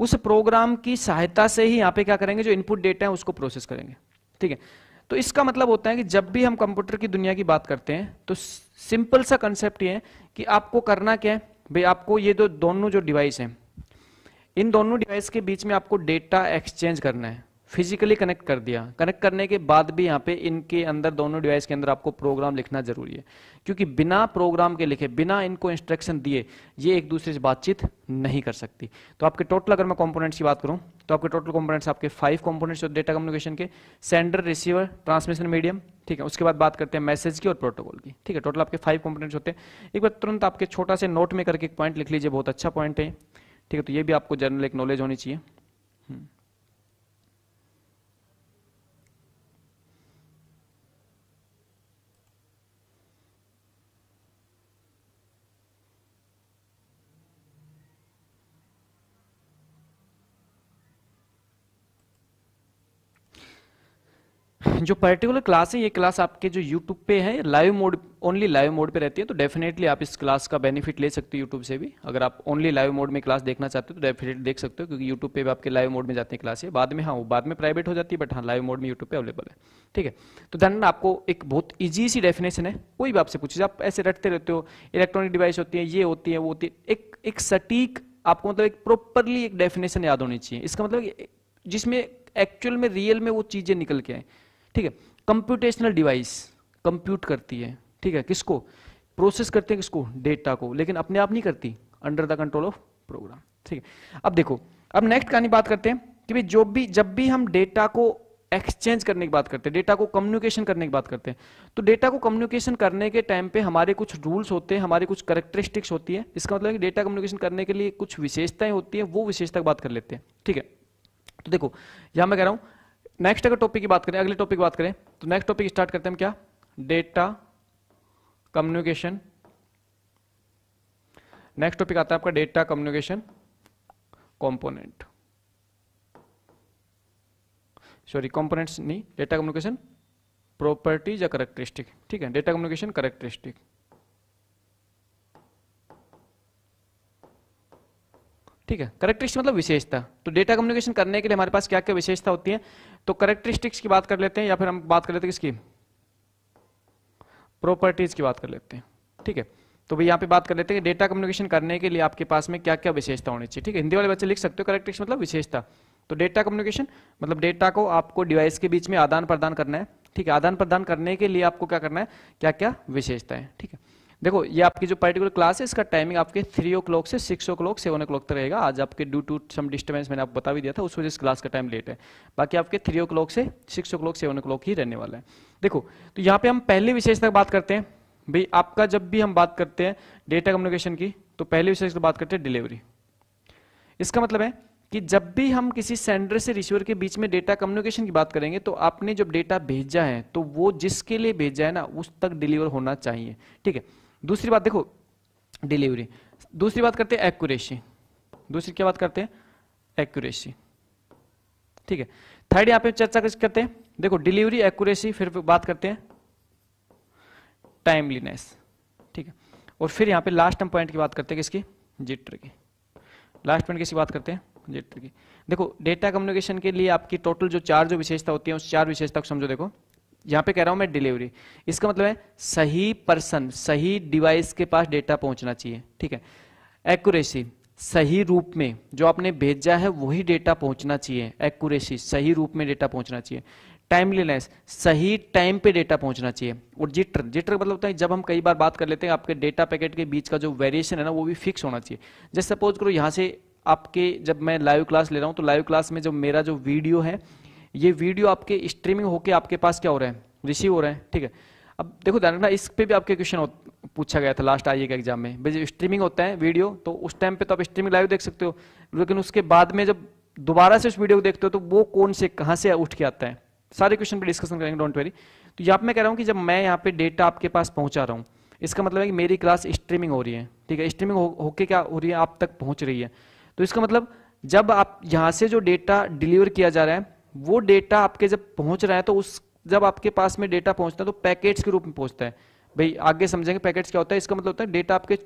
उस प्रोग्राम की सहायता से ही यहाँ पे क्या करेंगे जो इनपुट डेटा है उसको प्रोसेस करेंगे ठीक है तो इसका मतलब होता है कि जब भी हम कंप्यूटर की दुनिया की बात करते हैं तो सिंपल सा कंसेप्ट ये है कि आपको करना क्या है भाई आपको ये दो दोनों जो डिवाइस हैं इन दोनों डिवाइस के बीच में आपको डेटा एक्सचेंज करना है फिजिकली कनेक्ट कर दिया कनेक्ट करने के बाद भी यहाँ पे इनके अंदर दोनों डिवाइस के अंदर आपको प्रोग्राम लिखना जरूरी है क्योंकि बिना प्रोग्राम के लिखे बिना इनको इंस्ट्रक्शन दिए ये एक दूसरे से बातचीत नहीं कर सकती तो आपके टोटल अगर मैं कॉम्पोनेंट्स की बात करूँ तो आपके टोटल कॉम्पोनेंट्स आपके फाइव कॉम्पोनेंट्स डेटा कम्युनिकेशन के सेंडर रिसीवर ट्रांसमिशन मीडियम ठीक है उसके बाद बात करते हैं मैसेज की और प्रोटोकॉल की ठीक है टोटल आपके फाइव कॉम्पोनेंट्स होते हैं एक बार तुरंत आपके छोटा से नोट में करके एक पॉइंट लिख लीजिए बहुत अच्छा पॉइंट है ठीक है तो ये भी आपको जनरल एक नॉलेज होनी चाहिए हम्म। जो पर्टिकुलर क्लास है ये क्लास आपके जो यूट्यूब पे है live mode only live mode पे रहती है तो डेफिनेटली आप इस क्लास का बेनिफिट ले सकते हो यूट्यूब से भी अगर आप ओनली लाइव मोड में क्लास देखना चाहते हो तो डेफिनेटली देख सकते हो क्योंकि यूट्यूब पे भी आपके लाइव मोड में जाते हैं क्लास है बाद में हाँ वो बाद में प्राइवेट हो जाती है बट हाँ लाइव मोड में यूट्यूब पे अवेलेबल है ठीक है तो धन आपको एक बहुत ईजी सी डेफिनेशन है कोई भी आपसे पूछे आप ऐसे रटते रहते हो इलेक्ट्रॉनिक डिवाइस होती है ये होती है वो होती है एक एक सटीक आपको मतलब एक प्रॉपरली एक डेफिनेशन याद होनी चाहिए इसका मतलब जिसमें एक्चुअल में रियल में वो चीजें निकल के आए ठीक है कंप्यूटेशनल डिवाइस कंप्यूट करती है ठीक है किसको प्रोसेस करते हैं किसको डेटा को लेकिन अपने आप नहीं करती under the control of program ठीक है अब देखो अब नेक्स्ट कहानी बात करते हैं कि भाई जो भी जब भी हम डेटा को एक्सचेंज करने की बात करते हैं डेटा को कम्युनिकेशन करने की बात करते हैं तो डेटा को कम्युनिकेशन करने के टाइम पे हमारे कुछ रूल्स होते हैं हमारे कुछ करेक्टरिस्टिक्स होती है इसका मतलब है कि डेटा कम्युनिकेशन करने के लिए कुछ विशेषताएं होती है वो विशेषता बात कर लेते हैं ठीक है तो देखो यहां मैं कह रहा हूं नेक्स्ट अगर टॉपिक की बात करें अगले टॉपिक की बात करें तो नेक्स्ट टॉपिक स्टार्ट करते हैं क्या डेटा कम्युनिकेशन नेक्स्ट टॉपिक आता है आपका data communication component sorry components नहीं डेटा कम्युनिकेशन प्रॉपर्टीज या करेक्टरिस्टिक ठीक है डेटा कम्युनिकेशन करेक्टरिस्टिक ठीक है करेक्टरिस्टिक्स मतलब विशेषता तो डेटा कम्युनिकेशन करने के लिए हमारे पास क्या क्या विशेषता होती है तो करेक्टरिस्टिक्स की बात कर लेते हैं या फिर हम बात कर लेते हैं किसकी प्रॉपर्टीज की बात कर लेते हैं ठीक है तो भाई यहाँ पे बात कर लेते हैं कि डेटा कम्युनिकेशन करने के लिए आपके पास में क्या क्या विशेषता होनी चाहिए ठीक है हिंदी वाले बच्चे लिख सकते हो करेक्टरिक्स मतलब विशेषता तो डेटा कम्युनिकेशन मतलब डेटा को आपको डिवाइस के बीच में आदान प्रदान करना है ठीक है आदान प्रदान करने के लिए आपको क्या करना है क्या क्या विशेषता है ठीक है देखो ये आपकी जो पर्टिकुलर क्लास है इसका टाइमिंग आपके थ्री ओ क्लॉक से six o'clock seven o'clock तक रहेगा आज आपके ड्यू टू सम डिस्टर्बेंस मैंने आपको बता भी दिया था उस वजह से क्लास का टाइम लेट है बाकी आपके थ्री ओ क्लॉक से six o'clock seven o'clock ही रहने वाला है देखो तो यहाँ पे हम पहले विशेषता बात करते हैं भाई आपका जब भी हम बात करते हैं डेटा कम्युनिकेशन की तो पहले विशेषता बात करते हैं डिलीवरी इसका मतलब है कि जब भी हम किसी सेंडर से रिसीवर के बीच में डेटा कम्युनिकेशन की बात करेंगे तो आपने जब डेटा भेजा है तो वो जिसके लिए भेजा है ना उस तक डिलीवर होना चाहिए ठीक है दूसरी बात देखो डिलीवरी दूसरी बात करते हैं एक्यूरेसी दूसरी क्या बात करते हैं एक्यूरेसी ठीक है थर्ड यहां पे चर्चा करते हैं देखो डिलीवरी एक्यूरेसी फिर बात करते हैं टाइमलीनेस ठीक है और फिर यहां पे लास्ट हम पॉइंट की बात करते हैं किसकी जिटर की लास्ट पॉइंट किसकी बात करते हैं जिटर की देखो डेटा कम्युनिकेशन के लिए आपकी टोटल जो चार जो विशेषता होती है उस चार विशेषता को समझो देखो यहां पे कह रहा हूं मैं डिलीवरी इसका मतलब है सही पर्सन सही डिवाइस के पास डेटा पहुंचना चाहिए ठीक है एक्यूरेसी सही रूप में जो आपने भेजा है वही डेटा पहुंचना चाहिए एक्यूरेसी सही रूप में डेटा पहुंचना चाहिए टाइमलीनेस सही टाइम पे डेटा पहुंचना चाहिए और जिटर जिटर मतलब होता है जब हम कई बार बात कर लेते हैं आपके डेटा पैकेट के बीच का जो वेरिएशन है ना वो भी फिक्स होना चाहिए जैसे सपोज करो यहाँ से आपके जब मैं लाइव क्लास ले रहा हूँ तो लाइव क्लास में जो मेरा जो वीडियो है ये वीडियो आपके स्ट्रीमिंग होके आपके पास क्या हो रहा है रिसीव हो रहा है ठीक है अब देखो ध्यान रखना इस पे भी आपके क्वेश्चन पूछा गया था लास्ट आइए के एग्जाम में भाई स्ट्रीमिंग होता है वीडियो तो उस टाइम पे तो आप स्ट्रीमिंग लाइव देख सकते हो लेकिन उसके बाद में जब दोबारा से उस वीडियो को देखते हो तो वो कौन से कहाँ से उठ के आता है सारे क्वेश्चन पर डिस्कशन करेंगे डोंट वेरी तो यहाँ पर मैं कह रहा हूँ कि जब मैं यहाँ पे डेटा आपके पास पहुँचा रहा हूँ इसका मतलब है कि मेरी क्लास स्ट्रीमिंग हो रही है ठीक है स्ट्रीमिंग होके क्या हो रही है आप तक पहुँच रही है तो इसका मतलब जब आप यहाँ से जो डेटा डिलीवर किया जा रहा है वो डेटा आपके जब पहुंच रहा है तो उस जब आपके पास में डेटा पहुंचता है तो पैकेट्स के रूप में पहुंचता है भाई आगे समझेंगे पैकेट्स क्या होता है इसका मतलब होता है डेटा आपके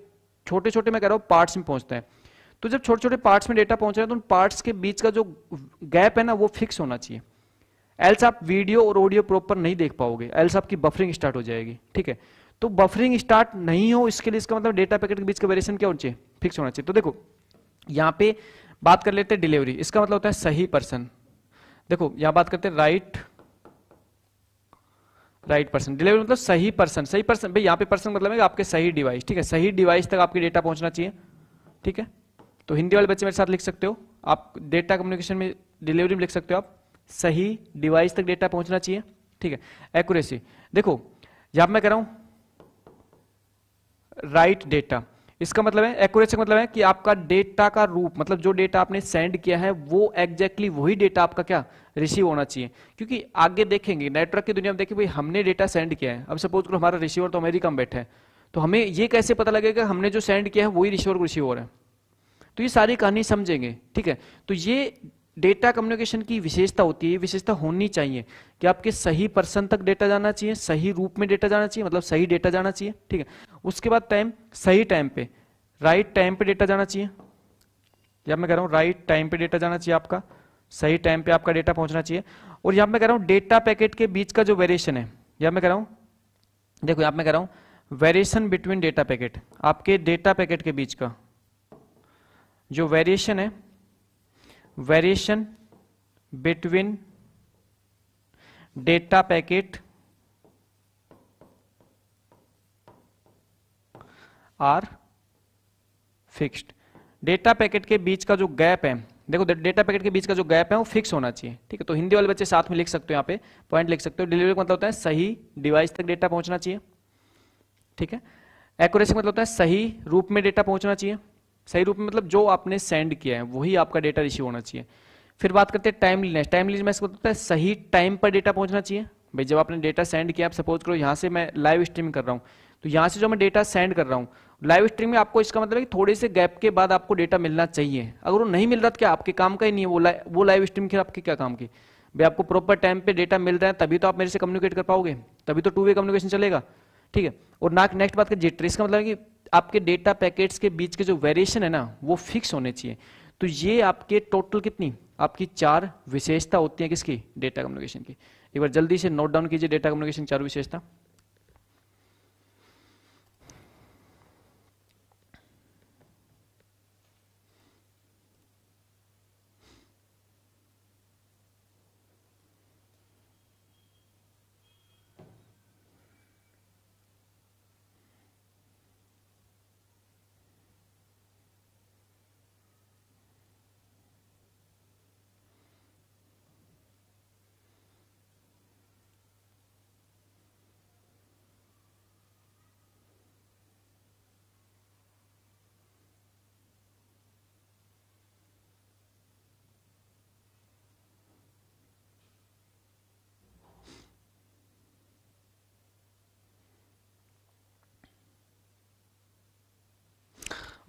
छोटे छोटे मैं कह रहा हूँ पार्ट्स में पहुंचता है तो जब छोटे छोटे पार्ट्स में डेटा पहुंच रहा है तो उन पार्ट्स के बीच का जो गैप है ना वो फिक्स होना चाहिए एल्स आप वीडियो और ऑडियो प्रॉपर नहीं देख पाओगे एल्स आपकी बफरिंग स्टार्ट हो जाएगी ठीक है तो बफरिंग स्टार्ट नहीं हो इसके लिए इसका मतलब डेटा पैकेट के बीच का वेरिएशन क्या होना चाहिए फिक्स होना चाहिए तो देखो यहाँ पे बात कर लेते हैं डिलीवरी इसका मतलब होता है सही पर्सन देखो यहां बात करते हैं राइट राइट पर्सन डिलीवरी मतलब सही पर्सन सही पर्सन भाई यहां पे पर्सन मतलब है आपके सही डिवाइस ठीक है सही डिवाइस तक आपके डेटा पहुंचना चाहिए ठीक है तो हिंदी वाले बच्चे मेरे साथ लिख सकते हो आप डेटा कम्युनिकेशन में डिलीवरी में लिख सकते हो आप सही डिवाइस तक डेटा पहुंचना चाहिए ठीक है एक्यूरेसी देखो यहां मैं कह रहा हूं राइट डेटा इसका मतलब है एक्यूरेसी का मतलब है कि आपका डेटा का रूप मतलब जो डेटा आपने सेंड किया है वो एग्जैक्टली exactly वही डेटा आपका क्या रिसीव होना चाहिए क्योंकि आगे देखेंगे नेटवर्क की दुनिया में देखिए भाई हमने डेटा सेंड किया है अब सपोज करो हमारा रिसीवर तो अमेरिका में बैठे है तो हमें ये कैसे पता लगेगा हमने जो सेंड किया है वही रिसीवर को रिसीव हो रहा है तो ये सारी कहानी समझेंगे ठीक है तो ये डेटा कम्युनिकेशन की विशेषता होती है विशेषता होनी चाहिए कि आपके सही पर्सन तक डेटा जाना चाहिए सही रूप में डेटा जाना चाहिए मतलब सही डेटा जाना चाहिए ठीक है उसके बाद टाइम सही टाइम पे राइट टाइम पे डेटा जाना चाहिए या मैं कह रहा हूँ राइट टाइम पे डेटा जाना चाहिए आपका सही टाइम पे आपका डेटा पहुंचना चाहिए और यहां मैं कह रहा हूँ डेटा पैकेट के बीच का जो वेरिएशन है या मैं कह रहा हूँ देखो यहां मैं कह रहा हूँ वेरिएशन बिटवीन डेटा पैकेट आपके डेटा पैकेट के बीच का जो वेरिएशन है variation between data packet are fixed data packet के बीच का जो गैप है देखो डेटा पैकेट के बीच का जो गैप है वो फिक्स होना चाहिए ठीक है तो हिंदी वाले बच्चे साथ में लिख सकते हो यहाँ पे पॉइंट लिख सकते हो डिलीवरी का मतलब होता है सही डिवाइस तक डेटा पहुंचना चाहिए ठीक है एक्यूरेसी मतलब होता है सही रूप में डेटा पहुंचना चाहिए सही रूप में मतलब जो आपने सेंड किया है वही आपका डेटा रिसीव होना चाहिए फिर बात करते हैं टाइमलीनेस टाइमलीनेस मतलब होता है सही टाइम पर डेटा पहुंचना चाहिए भाई जब आपने डेटा सेंड किया आप सपोज करो यहाँ से मैं लाइव स्ट्रीमिंग कर रहा हूँ तो यहाँ से जो मैं डेटा सेंड कर रहा हूँ लाइव स्ट्रीम में आपको इसका मतलब है कि थोड़े से गैप के बाद आपको डेटा मिलना चाहिए अगर वो नहीं मिल रहा तो क्या आपके काम का ही नहीं है वो लाइव वो लाइव स्ट्रीम के आपके क्या काम की भाई आपको प्रॉपर टाइम पे डेटा मिल रहा है तभी तो आप मेरे से कम्युनिकेट कर पाओगे तभी तो टू वे कम्युनिकेशन चलेगा ठीक है और ना नेक्स्ट बात कर जेटर इसका मतलब है कि आपके डेटा पैकेट्स के बीच के जो वेरिएशन है ना वो फिक्स होने चाहिए तो ये आपके टोटल कितनी आपकी चार विशेषता होती है किसकी डेटा कम्युनिकेशन की एक बार जल्दी से नोट डाउन कीजिए डेटा कम्युनिकेशन चार विशेषता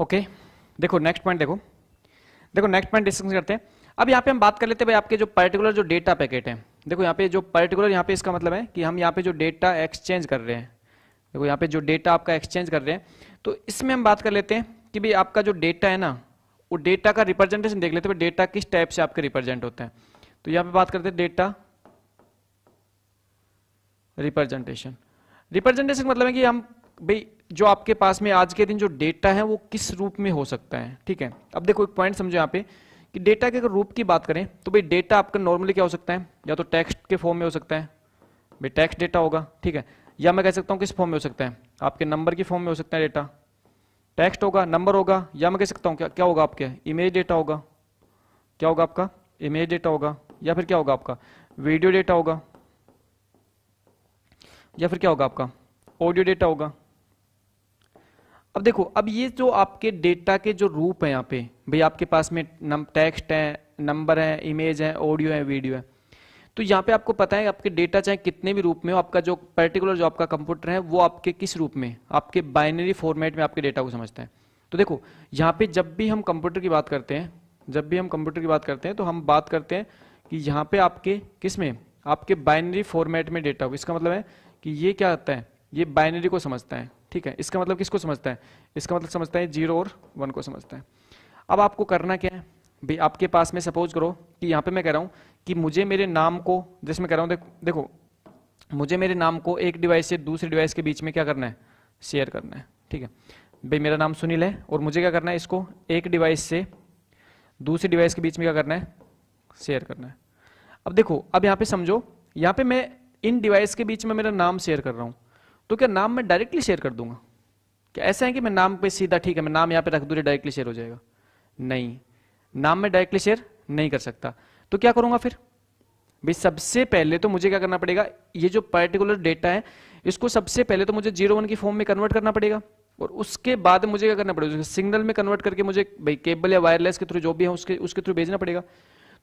ओके देखो नेक्स्ट पॉइंट देखो देखो नेक्स्ट पॉइंट डिस्कस करते हैं अब यहाँ पे हम बात कर लेते हैं भाई आपके जो पर्टिकुलर जो डेटा पैकेट है देखो यहाँ पे जो पर्टिकुलर यहाँ पे इसका मतलब है कि हम यहाँ पे जो डेटा एक्सचेंज कर रहे हैं देखो यहाँ पे जो डेटा आपका एक्सचेंज कर रहे हैं तो इसमें हम बात कर लेते हैं कि भाई आपका जो डेटा है ना वो डेटा का रिप्रेजेंटेशन देख लेते हैं डेटा किस टाइप से आपके रिप्रेजेंट होता है तो यहाँ पे बात करते हैं डेटा रिप्रेजेंटेशन रिप्रेजेंटेशन मतलब है कि हम भाई जो आपके पास में आज के दिन जो डेटा है वो किस रूप में हो सकता है ठीक है अब देखो एक पॉइंट समझो यहाँ पे कि डेटा के अगर रूप की बात करें तो भाई डेटा आपका नॉर्मली क्या हो सकता है या तो टेक्स्ट के फॉर्म में हो सकता है भाई टेक्स्ट डेटा होगा ठीक है या मैं कह सकता हूँ किस फॉर्म में हो सकता है आपके नंबर की फॉर्म में हो सकता है डेटा टेक्स्ट होगा नंबर होगा या मैं कह सकता हूँ क्या क्या होगा आपके इमेज डेटा होगा क्या होगा आपका इमेज डेटा होगा या फिर क्या होगा आपका वीडियो डेटा होगा या फिर क्या होगा आपका ऑडियो डेटा होगा अब देखो अब ये जो आपके डेटा के जो रूप है यहाँ पे भाई आपके पास में नम टेक्स्ट है नंबर है इमेज है ऑडियो है वीडियो है तो यहाँ पे आपको पता है आपके डेटा चाहे कितने भी रूप में हो आपका जो पर्टिकुलर जो आपका कंप्यूटर है वो आपके किस रूप में आपके बाइनरी फॉर्मेट में आपके डेटा को समझते हैं तो देखो यहाँ पे जब भी हम कंप्यूटर की बात करते हैं जब भी हम कंप्यूटर की बात करते हैं तो हम बात करते हैं कि यहाँ पे आपके किस में आपके बाइनरी फॉर्मेट में डेटा को इसका मतलब है कि ये क्या होता है ये बाइनरी को समझता है ठीक है इसका मतलब किसको समझता है इसका मतलब समझता है जीरो और वन को समझता है अब आपको करना क्या है भाई आपके पास में सपोज करो कि यहाँ पे मैं कह रहा हूँ कि मुझे मेरे नाम को जैसे मैं कह रहा हूँ देखो देखो मुझे मेरे नाम को एक डिवाइस से दूसरे डिवाइस के बीच में क्या करना है शेयर करना है ठीक है भाई मेरा नाम सुनील है और मुझे क्या करना है इसको एक डिवाइस से दूसरे डिवाइस के बीच में क्या करना है शेयर करना है अब देखो अब यहाँ पे समझो यहाँ पे मैं इन डिवाइस के बीच में मेरा नाम शेयर कर रहा हूँ तो क्या नाम मैं डायरेक्टली शेयर कर दूंगा क्या ऐसा है कि मैं नाम पे सीधा ठीक है मैं नाम यहाँ पे रख दूँ डायरेक्टली शेयर हो जाएगा नहीं नाम में डायरेक्टली शेयर नहीं कर सकता तो क्या करूंगा फिर भाई सबसे पहले तो मुझे क्या करना पड़ेगा ये जो पर्टिकुलर डेटा है इसको सबसे पहले तो मुझे जीरो वन की फॉर्म में कन्वर्ट करना पड़ेगा और उसके बाद मुझे क्या करना पड़ेगा सिग्नल में कन्वर्ट करके मुझे भाई केबल या वायरलेस के थ्रू जो भी है उसके उसके थ्रू भेजना पड़ेगा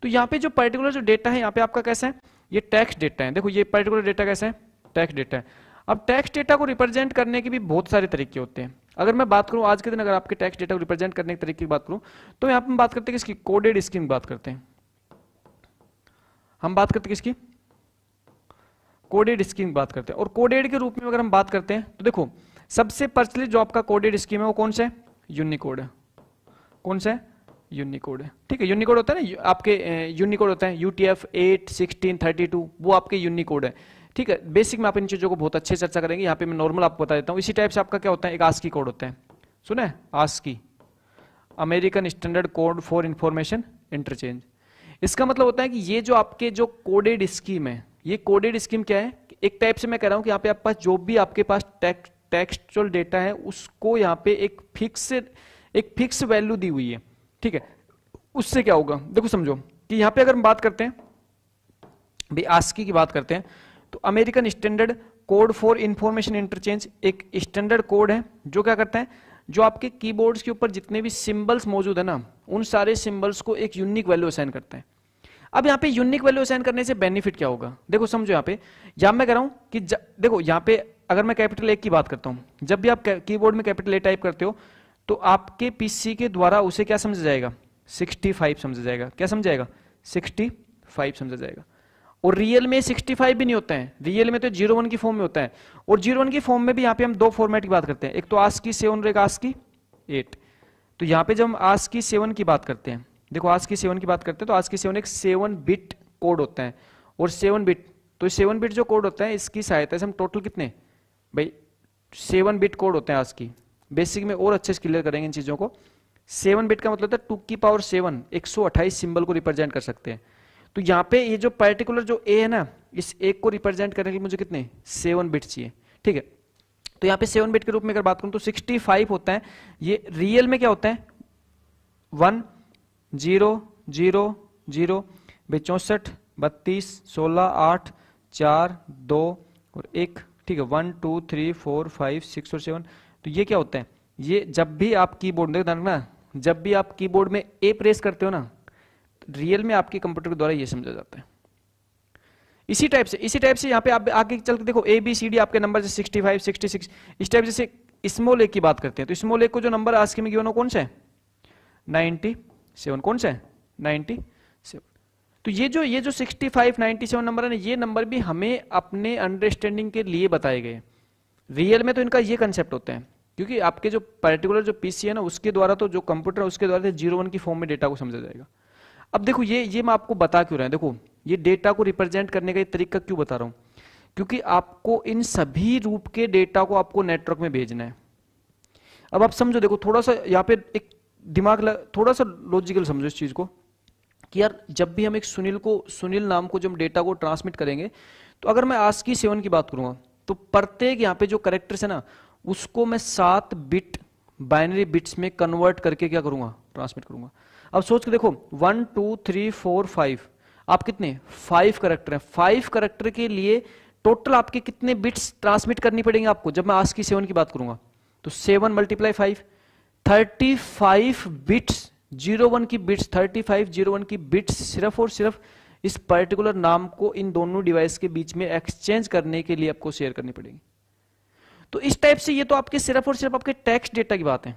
तो यहाँ पे जो पर्टिकुलर जो डेटा है यहाँ पे आपका कैसा है ये टैक्स डेटा है देखो ये पर्टिकुलर डेटा कैसा है टैक्स डेटा है अब टैक्स डेटा को रिप्रेजेंट करने के भी बहुत सारे तरीके होते हैं अगर मैं बात करूं आज के दिन अगर आपके टैक्स डेटा को रिप्रेजेंट करने के तरीके की बात करूं तो यहां पर हम बात करते हैं किसकी कोडेड स्कीम की बात करते हैं हम बात करते किसकी कोडेड स्कीम बात करते हैं और कोडेड के रूप में अगर हम बात करते हैं तो देखो सबसे प्रचलित जो आपका कोडेड स्कीम है वो कौन सा है यूनिकोड कौन सा है यूनिकोड है ठीक है यूनिकोड होता है ना आपके यूनिकोड होता है UTF eight sixteen thirty two वो आपके यूनिकोड है ठीक है बेसिक में आप इन चीज़ों को बहुत अच्छे चर्चा करेंगे यहां पे मैं नॉर्मल आपको बता देता हूं इसी टाइप से आपका क्या होता है एक आस्की कोड होता है सुने ASCII American standard code for information interchange इसका मतलब होता है कि ये जो आपके जो कोडेड स्कीम है ये कोडेड स्कीम क्या है एक टाइप से मैं कह रहा हूं कि यहाँ पे आप पास जो भी आपके पास टेक्सचुअल डेटा है उसको यहाँ पे एक फिक्स एक फिक्स वैल्यू दी हुई है ठीक है उससे क्या होगा देखो समझो कि यहाँ पे अगर हम बात करते हैं भाई आस्की की बात करते हैं तो American standard code for information interchange एक स्टैंडर्ड कोड है जो क्या करता है जो आपके कीबोर्ड्स के ऊपर जितने भी सिंबल्स मौजूद है ना उन सारे सिंबल्स को एक यूनिक वैल्यू असाइन करते हैं अब यहाँ पे यूनिक वैल्यू असाइन करने से बेनिफिट क्या होगा देखो समझो यहाँ पे यहाँ मैं कह रहा हूँ कि देखो यहाँ पे अगर मैं कैपिटल ए की बात करता हूँ जब भी आप कीबोर्ड में कैपिटल ए टाइप करते हो तो आपके पीसी के द्वारा उसे क्या समझा जाएगा 65 समझा जाएगा क्या समझाएगा सिक्सटी 65 समझा जाएगा और रियल में 65 भी नहीं होते हैं रियल में तो जीरो वन की फॉर्म में होता है और जीरो वन की फॉर्म में भी यहाँ पे हम दो फॉर्मेट की बात करते हैं एक तो आस की सेवन और एक आस की एट तो यहाँ पे जब हम आस की सेवन की बात करते हैं देखो आज की सेवन की बात करते हैं तो आज की सेवन एक सेवन बिट कोड होता है और सेवन बिट तो सेवन बिट जो कोड होता है इसकी सहायता से हम टोटल कितने भाई सेवन बिट कोड होते हैं आज की बेसिक में और अच्छे से क्लियर करेंगे इन चीज़ों को सेवन बिट का मतलब टू की पावर सेवन एक सिंबल को रिप्रेजेंट कर सकते हैं तो यहाँ पे ये जो पर्टिकुलर जो ए है ना इस एक को रिप्रेजेंट करने के लिए मुझे कितने सेवन बिट चाहिए ठीक है तो यहाँ पे सेवन बिट के रूप में अगर बात करूँ तो सिक्सटी फाइव होता है ये रियल में क्या होता है वन जीरो जीरो जीरो चौसठ बत्तीस सोलह आठ चार दो और एक ठीक है one two three four five six और सेवन तो ये क्या होता है ये जब भी आप कीबोर्ड देखना जब भी आप कीबोर्ड में ए प्रेस करते हो ना रियल में आपके कंप्यूटर के द्वारा ये समझा जाता है इसी टाइप से इसी टाइप से यहां पे आप आगे चल के देखो ए बी सी डी आपके number sixty five sixty six इस टाइप जैसे स्मॉल एक की बात करते हैं तो स्मॉल एक को जो नंबर आज के में गिवन हो कौन सा है नाइन्टी सेवन कौन सा है नाइन्टी सेवन तो ये जो ये जो sixty five ninety seven number है ना ये नंबर भी हमें अपने अंडरस्टैंडिंग के लिए बताए गए रियल में तो इनका ये कंसेप्ट होते हैं क्योंकि आपके जो पर्टिकुलर जो पीसी है ना उसके द्वारा तो जो कंप्यूटर है उसके द्वारा जीरो तो वन की फॉर्म में डेटा को समझा जाएगा अब देखो ये ये मैं आपको बता क्यों रहा है देखो ये डेटा को रिप्रेजेंट करने का ये तरीका क्यों बता रहा हूं क्योंकि आपको इन सभी रूप के डेटा को आपको नेटवर्क में भेजना है अब आप समझो देखो थोड़ा सा यहाँ पे एक दिमाग लग, थोड़ा सा लॉजिकल समझो इस चीज को कि यार जब भी हम एक सुनील को सुनील नाम को जब डेटा को ट्रांसमिट करेंगे तो अगर मैं आज की सेवन की बात करूंगा तो प्रत्येक यहाँ पे जो करेक्टर्स है ना उसको मैं सात बिट बाइनरी बिट्स में कन्वर्ट करके क्या करूंगा ट्रांसमिट करूंगा अब सोच के देखो one two three four five आप कितने फाइव करेक्टर हैं फाइव करेक्टर के लिए टोटल आपके कितने बिट्स ट्रांसमिट करनी पड़ेंगे आपको जब मैं आज की सेवन की बात करूंगा तो seven multiply five thirty five bits zero one की bits thirty five zero one की बिट्स सिर्फ और सिर्फ इस पर्टिकुलर नाम को इन दोनों डिवाइस के बीच में एक्सचेंज करने के लिए आपको शेयर करनी पड़ेगी तो इस टाइप से ये तो आपके सिर्फ और सिर्फ आपके टैक्स डेटा की बात है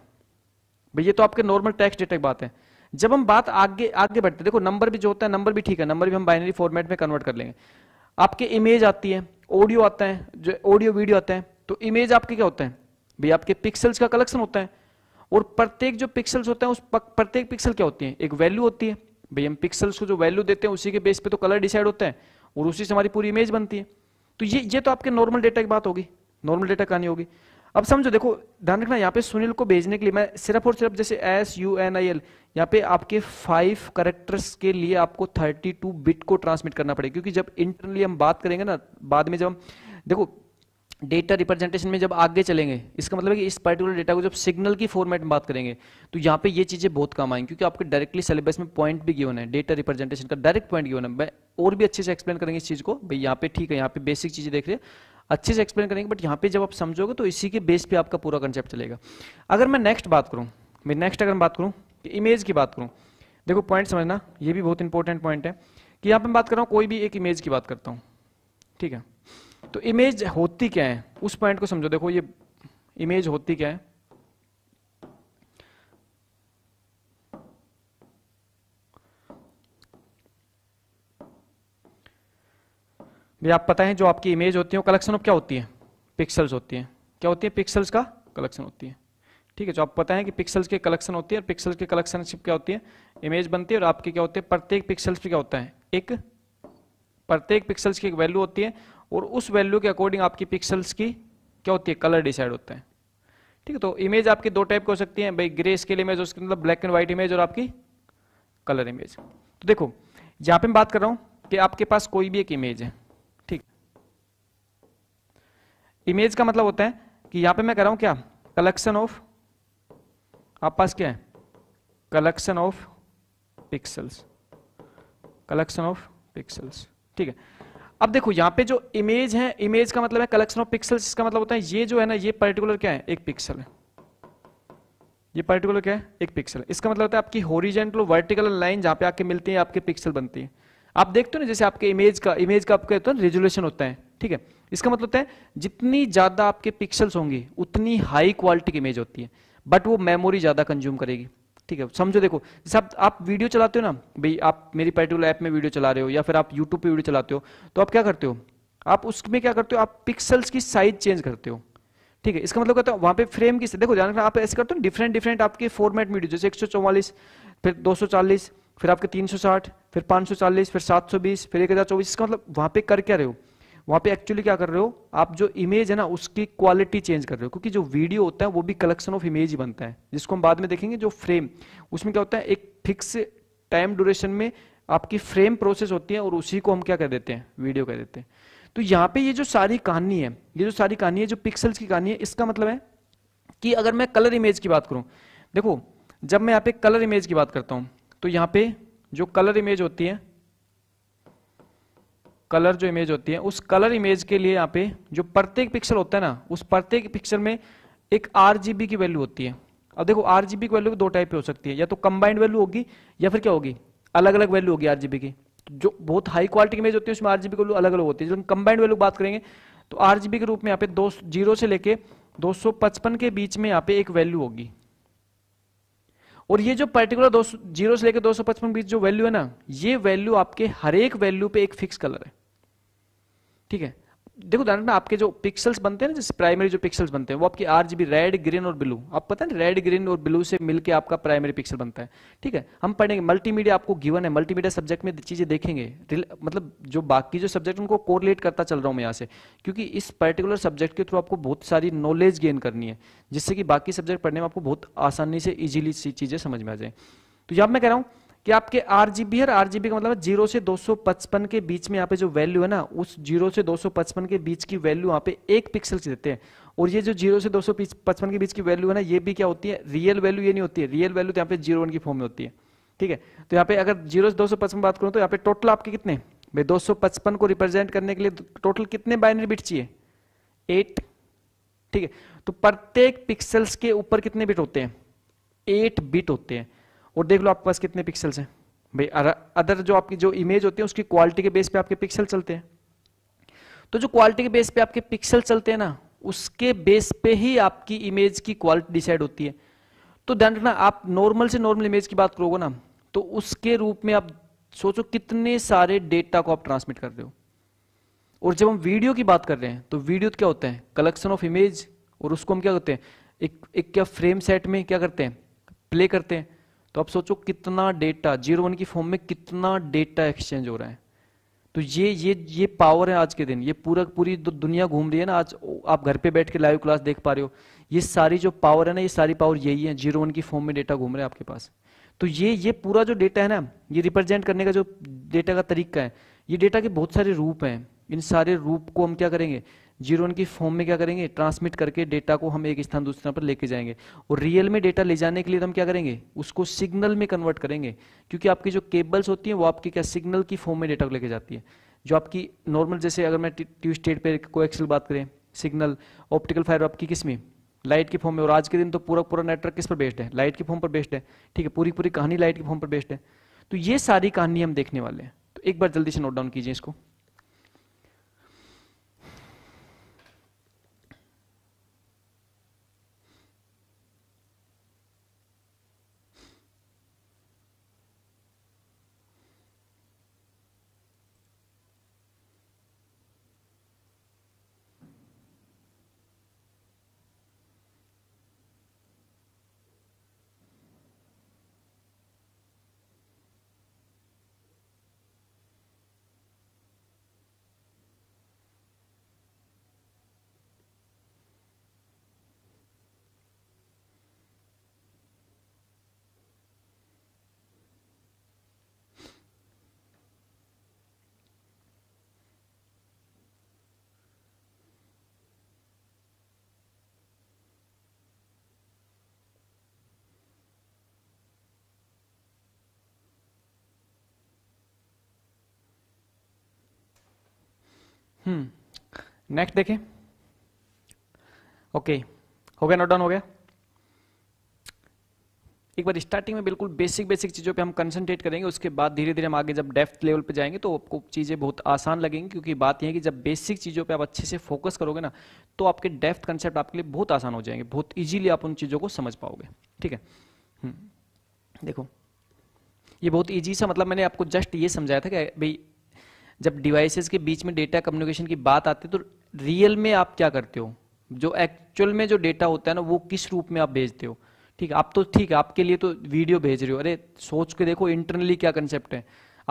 भाई ये तो आपके नॉर्मल टैक्स डेटा की बात है जब हम बात आगे आगे बढ़ते देखो नंबर भी जो होता है नंबर भी ठीक है नंबर भी हम बाइनरी फॉर्मेट में कन्वर्ट कर लेंगे आपके इमेज आती है ऑडियो आता है जो ऑडियो वीडियो आता है तो इमेज आपके क्या होता है भाई आपके पिक्सल्स का कलेक्शन होता है और प्रत्येक जो पिक्सल्स होता है उस प्रत्येक पिक्सल क्या होती है एक वैल्यू होती है भाई हम पिक्सल्स को जो वैल्यू देते हैं उसी के बेस पे तो कलर डिसाइड होता है और उसी से हमारी पूरी इमेज बनती है तो ये ये तो आपके नॉर्मल डेटा की बात होगी नॉर्मल डेटा कहानी होगी अब समझो देखो ध्यान रखना यहाँ पे सुनील को भेजने के लिए मैं सिर्फ और सिर्फ जैसे S U N I L यहाँ पे आपके फाइव करेक्टर्स के लिए आपको थर्टी टू बिट को ट्रांसमिट करना पड़ेगा क्योंकि जब इंटरनली हम बात करेंगे ना बाद में जब हम देखो डेटा रिप्रेजेंटेशन में जब आगे चलेंगे इसका मतलब है कि इस पर्टिकुलर डेटा को जब सिग्नल की फॉर्मेट में बात करेंगे तो यहाँ पे ये चीज़ें बहुत काम आएंगी क्योंकि आपके डायरेक्टली सिलेबस में पॉइंट भी गिवन है डेटा रिप्रेजेंटेशन का डायरेक्ट पॉइंट गिवन है और भी अच्छे से एक्सप्लेन करेंगे इस चीज़ को भाई यहाँ पे ठीक है यहाँ पे बेसिक चीज़ें देख रहे हैं अच्छे से एक्सप्लेन करेंगे बट यहाँ पे जब आप समझोगे तो इसी के बेस पे आपका पूरा कंसेप्ट चलेगा अगर मैं नेक्स्ट बात करूँ मैं नेक्स्ट अगर मैं बात करूँ इमेज की बात करूँ देखो पॉइंट समझना ये भी बहुत इंपॉर्टेंट पॉइंट है कि यहाँ पर मैं बात कर रहा हूँ कोई भी एक इमेज की बात करता हूँ ठीक है तो इमेज होती क्या है उस पॉइंट को समझो देखो ये इमेज होती क्या है भी आप पता है जो आपकी इमेज होती है कलेक्शन ऑफ क्या होती है पिक्सल्स होती है क्या होती है पिक्सल्स का कलेक्शन होती है ठीक है जो आप पता है कि पिक्सल्स के कलेक्शन होती है और पिक्सल्स के से क्या होती है इमेज बनती है और आपके क्या होते हैं प्रत्येक पिक्सल्स पे क्या होता है एक प्रत्येक पिक्सल्स की एक वैल्यू होती है और उस वैल्यू के अकॉर्डिंग आपकी पिक्सल्स की क्या होती है कलर डिसाइड होता है ठीक है तो इमेज आपकी दो टाइप की हो सकती है भाई ग्रे स्केल इमेज उसके मतलब ब्लैक एंड व्हाइट इमेज और आपकी कलर इमेज तो देखो यहाँ पे मैं बात कर रहा हूँ कि आपके पास कोई भी एक इमेज है इमेज का मतलब होता है कि यहां पे मैं कह रहा हूं क्या कलेक्शन ऑफ आप पास क्या है collection of pixels collection of pixels ठीक है अब देखो यहां पे जो इमेज है इमेज का मतलब है कलेक्शन ऑफ पिक्सल्स इसका मतलब होता है ये जो है ना ये पर्टिकुलर क्या है एक पिक्सल है ये पर्टिकुलर क्या है एक पिक्सल इसका मतलब होता है आपकी होरिजेंटल वर्टिकल लाइन जहां पे आके मिलती है आपके पिक्सल बनती है आप देखते हो ना जैसे आपके इमेज का इमेज का आपका होता है रेजुलेशन होता है ठीक है इसका मतलब होता है जितनी ज्यादा आपके पिक्सल्स होंगे उतनी हाई क्वालिटी की इमेज होती है बट वो मेमोरी ज्यादा कंज्यूम करेगी ठीक है समझो देखो जैसे आप आप वीडियो चलाते हो ना भाई आप मेरी पर्टिकुलर ऐप में वीडियो चला रहे हो या फिर आप यूट्यूब पे वीडियो चलाते हो तो आप क्या करते हो आप उसमें क्या करते हो आप पिक्सल्स की साइज चेंज करते हो ठीक है इसका मतलब कहते हो वहां पे फ्रेम की देखो ध्यान रखना आप ऐसे करते हो डिफरेंट डिफरेंट आपके फॉर्मेट वीडियो जैसे एक फिर दो फिर आपके 360 फिर 540 फिर 720 फिर चौबीस इसका मतलब वहां पे कर क्या रहे हो वहां पे एक्चुअली क्या कर रहे हो आप जो इमेज है ना उसकी क्वालिटी चेंज कर रहे हो क्योंकि जो वीडियो होता है वो भी कलेक्शन ऑफ इमेज ही बनता है जिसको हम बाद में देखेंगे जो फ्रेम उसमें क्या होता है एक फिक्स टाइम ड्यूरेशन में आपकी फ्रेम प्रोसेस होती है और उसी को हम क्या कह देते हैं वीडियो कह देते हैं तो यहाँ पे ये जो सारी कहानी है ये जो सारी कहानी है जो पिक्सल्स की कहानी है इसका मतलब है कि अगर मैं कलर इमेज की बात करूं देखो जब मैं यहाँ पे कलर इमेज की बात करता हूँ तो यहां पे जो कलर इमेज होती है कलर जो इमेज होती है उस कलर इमेज के लिए यहां पे जो प्रत्येक पिक्सल होता है ना उस प्रत्येक पिक्सल में एक आर की वैल्यू होती है अब देखो आर की वैल्यू दो टाइप हो सकती है या तो कंबाइंड वैल्यू होगी या फिर क्या होगी अलग अलग वैल्यू होगी आर की तो जो बहुत हाई क्वालिटी इमेज होती है उसमें आर की वैल्यू अलग अलग होती है जब कंबाइंड वैल्यू बात करेंगे तो आर के रूप में यहाँ पे दो जीरो से लेके 255 के बीच में यहाँ पे एक वैल्यू होगी और ये जो पर्टिकुलर दो जीरो से लेकर दो सौ पचपन बीच जो वैल्यू है ना ये वैल्यू आपके हर एक वैल्यू पे एक फिक्स कलर है ठीक है देखो दान में आपके जो पिक्सल्स बनते हैं ना जैसे प्राइमरी जो पिक्सल्स बनते हैं वो आपकी आरजीबी रेड ग्रीन और ब्लू आप पता है रेड ग्रीन और ब्लू से मिलके आपका प्राइमरी पिक्सल बनता है ठीक है हम पढ़ेंगे मल्टीमीडिया आपको गिवन है मल्टीमीडिया सब्जेक्ट में चीजें देखेंगे मतलब जो बाकी जो सब्जेक्ट उनको कोरिलेट करता चल रहा हूँ मैं यहाँ से क्योंकि इस पर्टिकुलर सब्जेक्ट के थ्रू आपको बहुत सारी नॉलेज गेन करनी है जिससे कि बाकी सब्जेक्ट पढ़ने में आपको बहुत आसानी से सी चीजें समझ में आ जाए तो यहाँ मैं कह रहा हूँ कि आपके आरजीबी है आरजीबी का मतलब जीरो से 255 के बीच में यहाँ पे जो वैल्यू है ना उस जीरो से 255 के बीच की वैल्यू यहाँ पे एक पिक्सल से देते हैं और ये जो जीरो से 255 के बीच की वैल्यू है ना ये भी क्या होती है रियल वैल्यू ये नहीं होती है रियल वैल्यू तो यहाँ पे जीरो वन की फॉर्म में होती है ठीक है तो यहाँ पे अगर जीरो से दो बात करूँ तो यहाँ पे टोटल आपके कितने भाई पचपन को रिप्रेजेंट करने के लिए टोटल तो कितने बाइनरी बिट चाहिए एट ठीक है तो प्रत्येक पिक्सल्स के ऊपर कितने बिट होते हैं एट बिट होते हैं और देख लो आपके पास कितने पिक्सल्स हैं भाई अदर जो आपकी जो इमेज होती है उसकी क्वालिटी के बेस पे आपके पिक्सल चलते हैं तो जो क्वालिटी के बेस पे आपके पिक्सल चलते हैं ना उसके बेस पे ही आपकी इमेज की क्वालिटी डिसाइड होती है तो ध्यान रखना आप नॉर्मल से नॉर्मल इमेज की बात करोगे ना तो उसके रूप में आप सोचो कितने सारे डेटा को आप ट्रांसमिट कर रहे हो और जब हम वीडियो की बात कर रहे हैं तो वीडियो क्या होता है कलेक्शन ऑफ इमेज और उसको हम क्या करते हैं एक एक क्या फ्रेम सेट में क्या करते हैं प्ले करते हैं तो आप सोचो कितना डेटा जीरो वन की फॉर्म में कितना डेटा एक्सचेंज हो रहा है तो ये ये ये पावर है आज के दिन ये पूरा पूरी दुनिया घूम रही है ना आज आप घर पे बैठ के लाइव क्लास देख पा रहे हो ये सारी जो पावर है ना ये सारी पावर यही है जीरो वन की फॉर्म में डेटा घूम रहे हैं आपके पास तो ये ये पूरा जो डेटा है ना ये रिप्रेजेंट करने का जो डेटा का तरीका है ये डेटा के बहुत सारे रूप हैं इन सारे रूप को हम क्या करेंगे जीरो वन की फॉर्म में क्या करेंगे ट्रांसमिट करके डेटा को हम एक स्थान दूसरे स्थान पर लेके जाएंगे और रियल में डेटा ले जाने के लिए तो हम क्या करेंगे उसको सिग्नल में कन्वर्ट करेंगे क्योंकि आपकी जो केबल्स होती हैं वो आपकी क्या सिग्नल की फॉर्म में डेटा को लेके जाती है जो आपकी नॉर्मल जैसे अगर मैं ट्यू स्टेट पर एक्सल बात करें सिग्नल ऑप्टिकल फाइबर आपकी किस में लाइट के फॉर्म में और आज के दिन तो पूरा पूरा नेटवर्क किस पर बेस्ड है लाइट की फॉर्म पर बेस्ड है ठीक है पूरी पूरी कहानी लाइट की फॉर्म पर बेस्ड है तो ये सारी कहानी हम देखने वाले हैं तो एक बार जल्दी से नोट डाउन कीजिए इसको हम्म hmm. नेक्स्ट देखें ओके हो गया नोट डाउन हो गया एक बार स्टार्टिंग में बिल्कुल बेसिक बेसिक चीज़ों पे हम कंसंट्रेट करेंगे उसके बाद धीरे धीरे हम आगे जब डेफ्थ लेवल पे जाएंगे तो आपको चीज़ें बहुत आसान लगेंगी क्योंकि बात यह है कि जब बेसिक चीज़ों पे आप अच्छे से फोकस करोगे ना तो आपके डेफ्थ कंसेप्ट आपके लिए बहुत आसान हो जाएंगे बहुत ईजिली आप उन चीज़ों को समझ पाओगे ठीक है hmm. देखो ये बहुत ईजी सा मतलब मैंने आपको जस्ट ये समझाया था कि भाई जब डिवाइसेस के बीच में डेटा कम्युनिकेशन की बात आती है तो रियल में आप क्या करते हो जो एक्चुअल में जो डेटा होता है ना वो किस रूप में आप भेजते हो ठीक है आप तो ठीक है आपके लिए तो वीडियो भेज रहे हो अरे सोच के देखो इंटरनली क्या कंसेप्ट है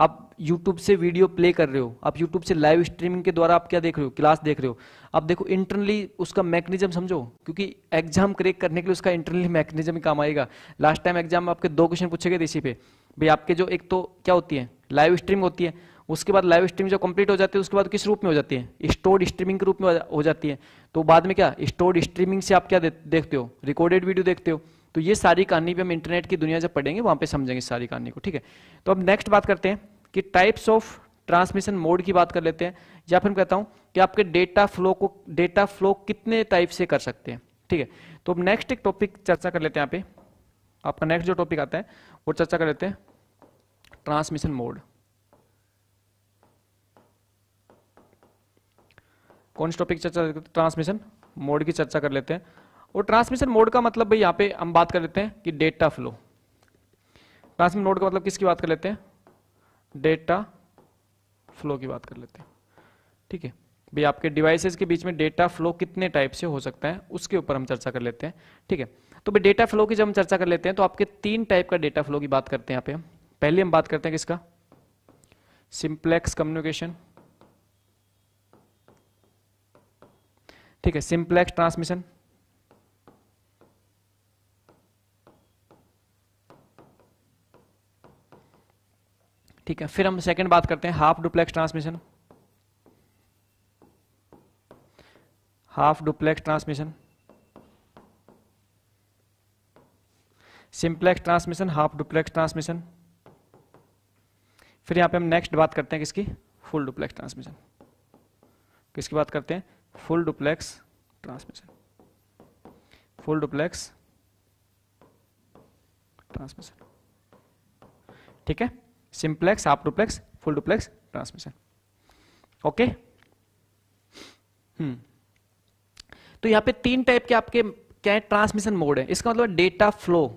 आप यूट्यूब से वीडियो प्ले कर रहे हो आप यूट्यूब से लाइव स्ट्रीमिंग के द्वारा आप क्या देख रहे हो क्लास देख रहे हो आप देखो इंटरनली उसका मैकेनिज्म समझो क्योंकि एग्जाम क्रेक करने के लिए उसका इंटरनली मैकेनिज्म काम आएगा लास्ट टाइम एग्जाम में आपके दो क्वेश्चन पूछे गए इसी पे भाई आपके जो एक तो क्या होती है लाइव स्ट्रीम होती है उसके बाद लाइव स्ट्रीम जब कंप्लीट हो जाती है उसके बाद किस रूप में हो जाती है स्टोर्ड स्ट्रीमिंग के रूप में हो जाती है तो बाद में क्या स्टोर्ड स्ट्रीमिंग से आप क्या देखते हो रिकॉर्डेड वीडियो देखते हो तो ये सारी कहानी भी हम इंटरनेट की दुनिया जब पढ़ेंगे वहां पर समझेंगे सारी कहानी को ठीक है तो अब नेक्स्ट बात करते हैं कि टाइप्स ऑफ ट्रांसमिशन मोड की बात कर लेते हैं या फिर कहता हूं कि आपके डेटा फ्लो को डेटा फ्लो कितने टाइप से कर सकते हैं ठीक है तो अब नेक्स्ट एक टॉपिक चर्चा कर लेते हैं यहाँ पे आपका नेक्स्ट जो टॉपिक आता है वो चर्चा कर लेते हैं ट्रांसमिशन मोड कौन से टॉपिक चर्चा ट्रांसमिशन मोड की चर्चा कर लेते हैं और ट्रांसमिशन मोड का मतलब भाई यहाँ पे हम बात कर लेते हैं कि डेटा फ्लो ट्रांसमिशन मोड का मतलब किसकी बात कर लेते हैं डेटा फ्लो की बात कर लेते हैं ठीक है भाई आपके डिवाइसेस के बीच में डेटा फ्लो कितने टाइप से हो सकता है उसके ऊपर हम चर्चा कर लेते हैं ठीक है तो भाई डेटा फ्लो की जब हम चर्चा कर लेते हैं तो आपके तीन टाइप का डेटा फ्लो की बात करते हैं यहाँ पे हम पहले हम बात करते हैं किसका सिंप्लेक्स कम्युनिकेशन ठीक है सिंप्लेक्स ट्रांसमिशन ठीक है फिर हम सेकंड बात करते हैं half duplex transmission half duplex transmission simplex transmission half duplex transmission फिर यहां पे हम नेक्स्ट बात करते हैं किसकी फुल डुप्लेक्स ट्रांसमिशन किसकी बात करते हैं full duplex transmission full duplex transmission ठीक है simplex half duplex full duplex transmission okay तो यहां पे तीन टाइप के आपके क्या है ट्रांसमिशन मोड है इसका मतलब डेटा फ्लो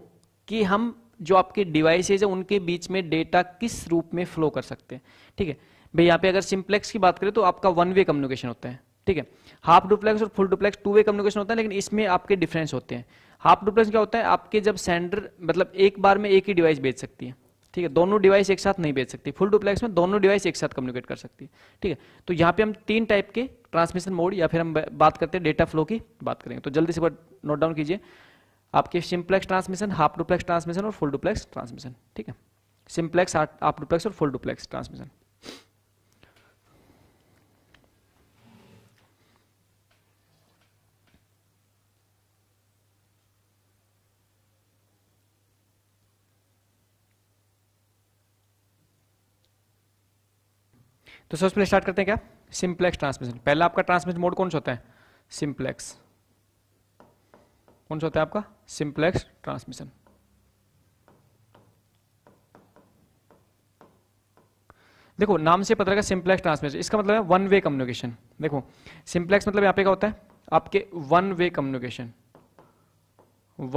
कि हम जो आपके डिवाइसेज है उनके बीच में डेटा किस रूप में फ्लो कर सकते हैं ठीक है भाई यहां पे अगर सिंप्लेक्स की बात करें तो आपका वन वे कम्युनिकेशन होता है ठीक है हाफ डुप्लेक्स और full duplex two way communication होता है लेकिन इसमें आपके डिफरेंस होते हैं हाफ डुप्लेक्स क्या होता है आपके जब सेंडर मतलब एक बार में एक ही डिवाइस भेज सकती है ठीक है दोनों डिवाइस एक साथ नहीं भेज सकती फुल डुप्लेक्स में दोनों डिवाइस एक साथ कम्युनिकेट कर सकती है ठीक है तो यहाँ पे हम तीन टाइप के ट्रांसमिशन मोड या फिर हम बात करते हैं डेटा फ्लो की बात करेंगे तो जल्दी से नोट डाउन कीजिए आपके simplex transmission half duplex transmission और फुल डुप्लेक्स ट्रांसमिशन ठीक है सिंप्लेक्स हाफ डुप्लेक्स और फुल डुप्लेक्स ट्रांसमिशन तो सबसे पहले स्टार्ट करते हैं क्या सिंप्लेक्स ट्रांसमिशन पहला आपका ट्रांसमिशन मोड कौन सा होता है सिंप्लेक्स कौन सा होता है आपका सिंप्लेक्स ट्रांसमिशन देखो नाम से पता लगा सिंप्लेक्स ट्रांसमिशन इसका मतलब है वन वे कम्युनिकेशन देखो सिंप्लेक्स मतलब यहां पे क्या होता है आपके one way communication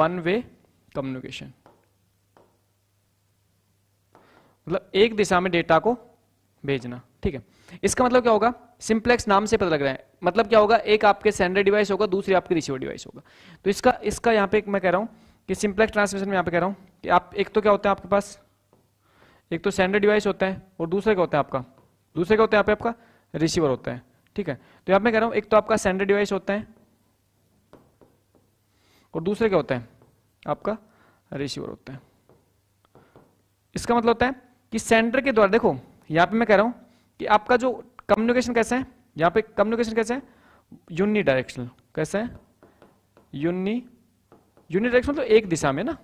one way communication मतलब एक दिशा में डेटा को भेजना ठीक है इसका मतलब क्या होगा सिंप्लेक्स नाम से पता लग रहा है मतलब क्या होगा एक आपके सेंडर डिवाइस होगा दूसरी आपके रिसीवर डिवाइस होगा तो इसका इसका यहां पे मैं कह रहा हूं कि सिंप्लेक्स ट्रांसमिशन में यहां पे कह रहा हूं कि आप एक तो क्या होता है आपके पास एक तो सेंडर डिवाइस होता है और दूसरे क्या होता है आपका दूसरे क्या होता है आपका रिसीवर होता है ठीक है तो यहां पर कह रहा हूं एक तो आपका सेंडर डिवाइस होता है और दूसरे क्या होता है आपका रिसीवर होता है इसका मतलब होता है कि सेंडर के द्वारा देखो यहां पे मैं कह रहा हूं कि आपका जो कम्युनिकेशन कैसे है यहां पे कम्युनिकेशन कैसे है यूनि डायरेक्शनल कैसे है यूनि यूनि डायरेक्शन मतलब एक दिशा में ना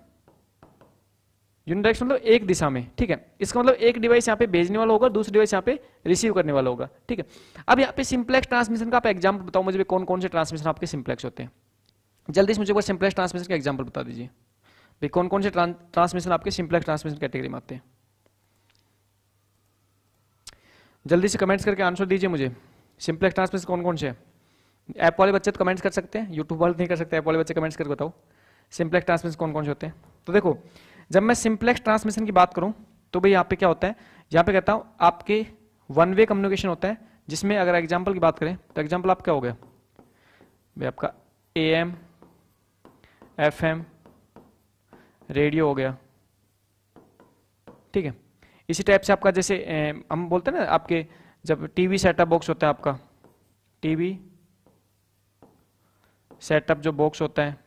यूनि डायरेक्शन मतलब एक दिशा में ठीक है इसका मतलब एक डिवाइस यहां पे भेजने वाला होगा दूसरी डिवाइस यहां पे रिसीव करने वाला होगा ठीक है अब यहां पे सिंप्लेक्स ट्रांसमिशन का आप एग्जाम्पल बताओ मुझे कौन कौन से ट्रांसमिशन आपके सिंप्लेक्स होते हैं जल्दी से मुझे सिंप्लेक्स ट्रांसमिशन का एग्जाम्पल बता दीजिए भाई कौन कौन से ट्रांसमिशन आपके सिंप्लेक्स ट्रांसमिशन कैटेगरी में आते हैं जल्दी से कमेंट्स करके आंसर दीजिए मुझे सिंप्लेक्स ट्रांसफर कौन कौन से ऐप वाले बच्चे तो कमेंट्स कर सकते हैं यूट्यूब वाले नहीं कर सकते ऐप वाले बच्चे कमेंट्स करके बताओ सिंप्लेक्स ट्रांसमिशन कौन कौन से होते हैं तो देखो जब मैं सिंप्लेक्स ट्रांसमिशन की बात करूँ तो भाई यहाँ पे क्या होता है यहाँ पे कहता हूँ आपके वन वे कम्युनिकेशन होता है जिसमें अगर एग्जाम्पल की बात करें तो एग्जाम्पल आप क्या हो गया भाई आपका A M F M radio हो गया ठीक है इसी टाइप से आपका जैसे हम बोलते हैं ना आपके जब टीवी सेटअप बॉक्स होता है आपका टीवी सेटअप जो बॉक्स होता है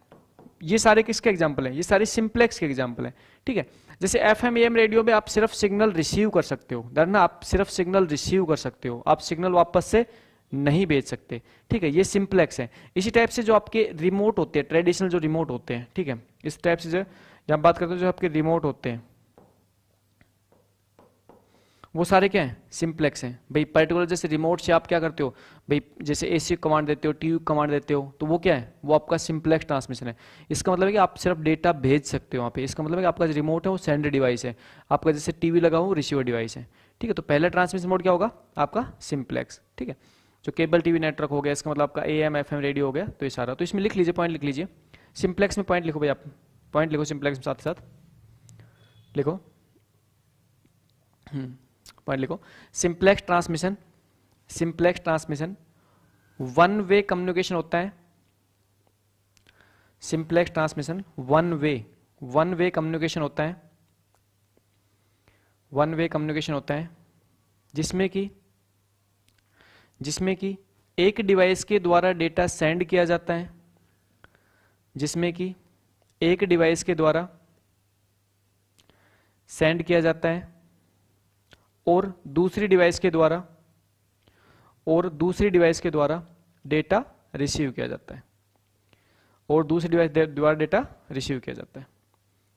ये सारे किसके एग्जाम्पल हैं ये सारे सिंप्लेक्स के एग्जाम्पल हैं ठीक है जैसे एफ एम एम रेडियो में आप सिर्फ सिग्नल रिसीव कर सकते हो दर आप सिर्फ सिग्नल रिसीव कर सकते हो आप सिग्नल वापस से नहीं भेज सकते ठीक है ये सिंप्लेक्स है इसी टाइप से जो आपके रिमोट होते हैं ट्रेडिशनल जो रिमोट होते हैं ठीक है इस टाइप से जो हम बात करते हैं जो आपके रिमोट होते हैं वो सारे क्या हैं सिंप्लेक्स हैं भाई पर्टिकुलर जैसे रिमोट से आप क्या करते हो भाई जैसे ए कमांड देते हो टी कमांड देते हो तो वो क्या है वो आपका सिंप्लेक्स ट्रांसमिशन है इसका मतलब है कि आप सिर्फ डेटा भेज सकते हो वहाँ पे इसका मतलब है कि आपका जो रिमोट है वो सेंडर डिवाइस है आपका जैसे टीवी लगा हो रिसीवर डिवाइस है ठीक है तो पहला ट्रांसमिशन मोड क्या होगा आपका सिंप्लेक्स ठीक है जो केबल टीवी नेटवर्क हो गया इसका मतलब आपका A M F M radio हो गया तो ये सारा तो इसमें लिख लीजिए पॉइंट लिख लीजिए सिंप्लेक्स में पॉइंट लिखो भाई आप पॉइंट लिखो सिंप्लेक्स में साथ ही साथ लिखो हम्म। पॉइंट लिखो simplex transmission simplex transmission one way communication होता है simplex transmission one way one way communication होता है वन वे कम्युनिकेशन होता है जिसमें कि जिसमें कि एक डिवाइस के द्वारा डेटा सेंड किया जाता है जिसमें कि एक डिवाइस के द्वारा सेंड किया जाता है और दूसरी डिवाइस के द्वारा और दूसरी डिवाइस के द्वारा डेटा रिसीव किया जाता है और दूसरी डिवाइस द्वारा डेटा रिसीव किया जाता है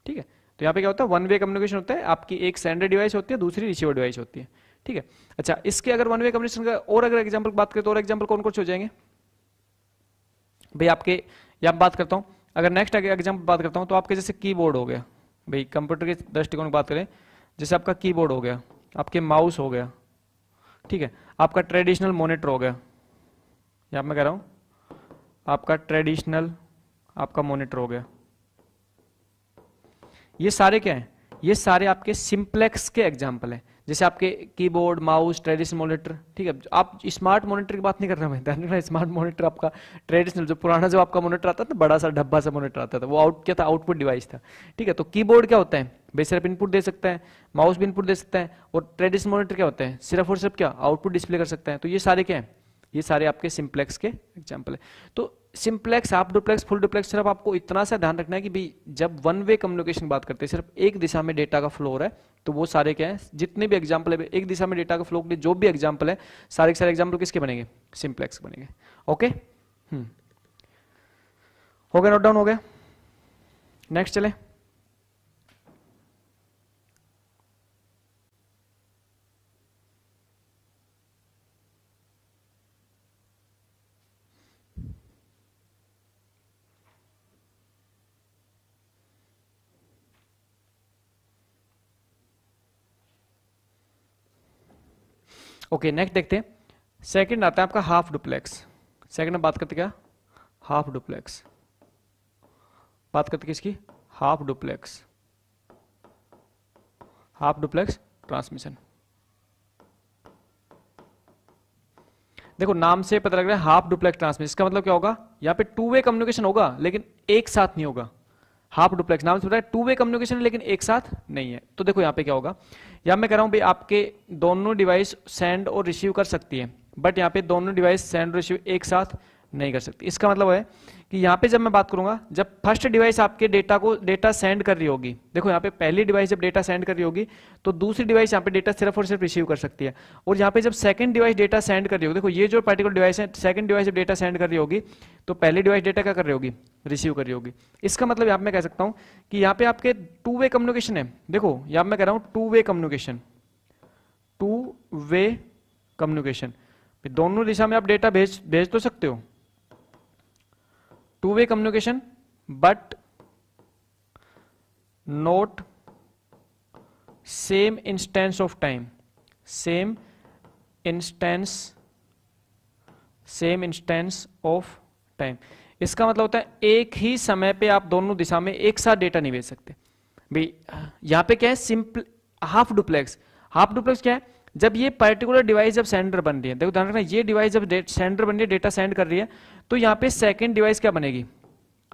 ठीक है तो यहां पे क्या होता है वन वे कम्युनिकेशन होता है आपकी एक सेंडर डिवाइस होती है दूसरी रिसीवर डिवाइस होती है ठीक है अच्छा इसके अगर वन वे कम्युनिकेशन का और अगर एग्जाम्पल बात करें तो और एग्जाम्पल कौन कौन से हो जाएंगे भाई आपके या बात करता हूं अगर नेक्स्ट एग्जाम्पल बात करता हूं तो आपके जैसे कीबोर्ड हो गया भाई कंप्यूटर के दृष्टिकोण की बात करें जैसे आपका कीबोर्ड हो गया आपके माउस हो गया ठीक है आपका ट्रेडिशनल मोनिटर हो गया यहां मैं कह रहा हूं आपका ट्रेडिशनल आपका मोनिटर हो गया ये सारे क्या है ये सारे आपके सिंप्लेक्स के एग्जाम्पल हैं जैसे आपके कीबोर्ड माउस ट्रेडिशनल मॉनिटर ठीक है आप स्मार्ट मॉनिटर की बात नहीं कर रहा मैं ध्यान रखना स्मार्ट मॉनिटर आपका ट्रेडिशनल जो पुराना जो आपका मॉनिटर आता था बड़ा सा डब्बा सा मॉनिटर आता था वो आउट क्या था आउटपुट डिवाइस था ठीक है तो कीबोर्ड क्या होता है बेसिर्फ इनपुट दे सकता है माउस भी इनपुट दे सकता है और ट्रेडिशनल मॉनिटर क्या होता है सिर्फ और सिर्फ क्या आउटपुट डिस्प्ले कर सकता है तो ये सारे क्या है ये सारे आपके सिंप्लेक्स के एग्जाम्पल है तो सिंप्लेक्स आप डुप्लेक्स फुल डुप्लेक्स सिर्फ आपको इतना सा ध्यान रखना है कि भाई जब वन वे कम्युनिकेशन बात करते हैं सिर्फ एक दिशा में डेटा का फ्लो हो रहा है तो वो सारे क्या है जितने भी एग्जाम्पल है एक दिशा में डेटा के फ्लो के लिए जो भी एग्जाम्पल है सारे के सारे एग्जाम्पल किसके बनेंगे सिंप्लेक्स बनेंगे ओके hmm. हो गया नोट डाउन हो गया नेक्स्ट चले ओके नेक्स्ट देखते हैं सेकंड आता है आपका हाफ डुप्लेक्स सेकंड में बात करते क्या हाफ डुप्लेक्स बात करते किसकी half duplex half duplex transmission देखो नाम से पता लग रहा है हाफ डुप्लेक्स ट्रांसमिशन इसका मतलब क्या होगा यहां पे टू वे कम्युनिकेशन होगा लेकिन एक साथ नहीं होगा हाफ डुप्लेक्स नाम से बताया टू वे कम्युनिकेशन है लेकिन एक साथ नहीं है तो देखो यहाँ पे क्या होगा यहाँ मैं कह रहा हूँ भाई आपके दोनों डिवाइस सेंड और रिसीव कर सकती है बट यहाँ पे दोनों डिवाइस सेंड और रिसीव एक साथ नहीं कर सकती इसका मतलब है कि यहाँ पे जब मैं बात करूंगा जब फर्स्ट डिवाइस आपके डेटा को डेटा सेंड कर रही होगी देखो यहाँ पे पहली डिवाइस जब डेटा सेंड कर रही होगी तो दूसरी डिवाइस यहाँ पे डेटा सिर्फ और सिर्फ रिसीव कर सकती है और यहाँ पे जब सेकंड डिवाइस डेटा सेंड कर रही होगी देखो ये जो पर्टिकुलर डिवाइस है सेकंड डिवाइस जब डेटा सेंड कर रही होगी तो पहली डिवाइस डेटा क्या कर रही होगी रिसीव कर रही होगी इसका मतलब यहाँ मैं कह सकता हूँ कि यहाँ पे आपके टू वे कम्युनिकेशन है देखो यहाँ मैं कह रहा हूँ two way communication two way communication दोनों दिशा में आप डेटा भेज भेज तो सकते हो two way communication but not same instance of time same instance same instance of time इसका मतलब होता है एक ही समय पे आप दोनों दिशा में एक साथ डेटा नहीं भेज सकते भाई यहां पे क्या है simple half duplex half duplex क्या है जब ये पर्टिकुलर डिवाइस जब सेंडर बन रही है देखो ध्यान रखना ये डिवाइस जब सेंडर बन रही है डेटा सेंड कर रही है तो यहां पे सेकेंड डिवाइस क्या बनेगी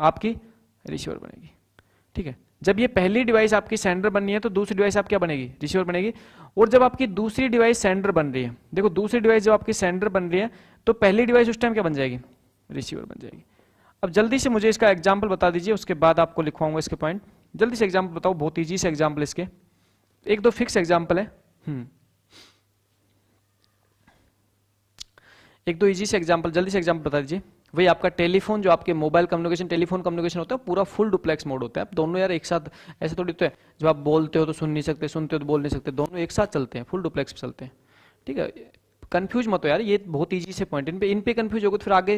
आपकी रिसीवर बनेगी ठीक है जब ये पहली डिवाइस आपकी सेंडर बननी है तो दूसरी डिवाइस आप क्या बनेगी रिसीवर बनेगी और जब आपकी दूसरी डिवाइस सेंडर बन रही है देखो दूसरी डिवाइस जब आपकी सेंडर बन रही है तो पहली डिवाइस उस टाइम क्या बन जाएगी रिसीवर बन जाएगी अब जल्दी से मुझे इसका एग्जाम्पल बता दीजिए उसके बाद आपको लिखवाऊंगा इसके पॉइंट जल्दी से एग्जाम्पल बताओ बहुत ईजी से एग्जाम्पल इसके एक दो फिक्स एग्जाम्पल है एक दो इजी से एग्जाम्पल जल्दी से एग्जाम्पल बता दीजिए वही आपका टेलीफोन जो आपके मोबाइल कम्युनिकेशन टेलीफोन कम्युनिकेशन होता है पूरा फुल डुप्लेक्स मोड होता है आप दोनों यार एक साथ ऐसे थोड़ी होते तो हैं जब आप बोलते हो तो सुन नहीं सकते सुनते हो तो बोल नहीं सकते दोनों एक साथ चलते हैं फुल डुप्लेक्स चलते हैं ठीक है कन्फ्यूज मत हो यार ये बहुत ईजी से पॉइंट इन पे इन पे कन्फ्यूज होगा तो फिर आगे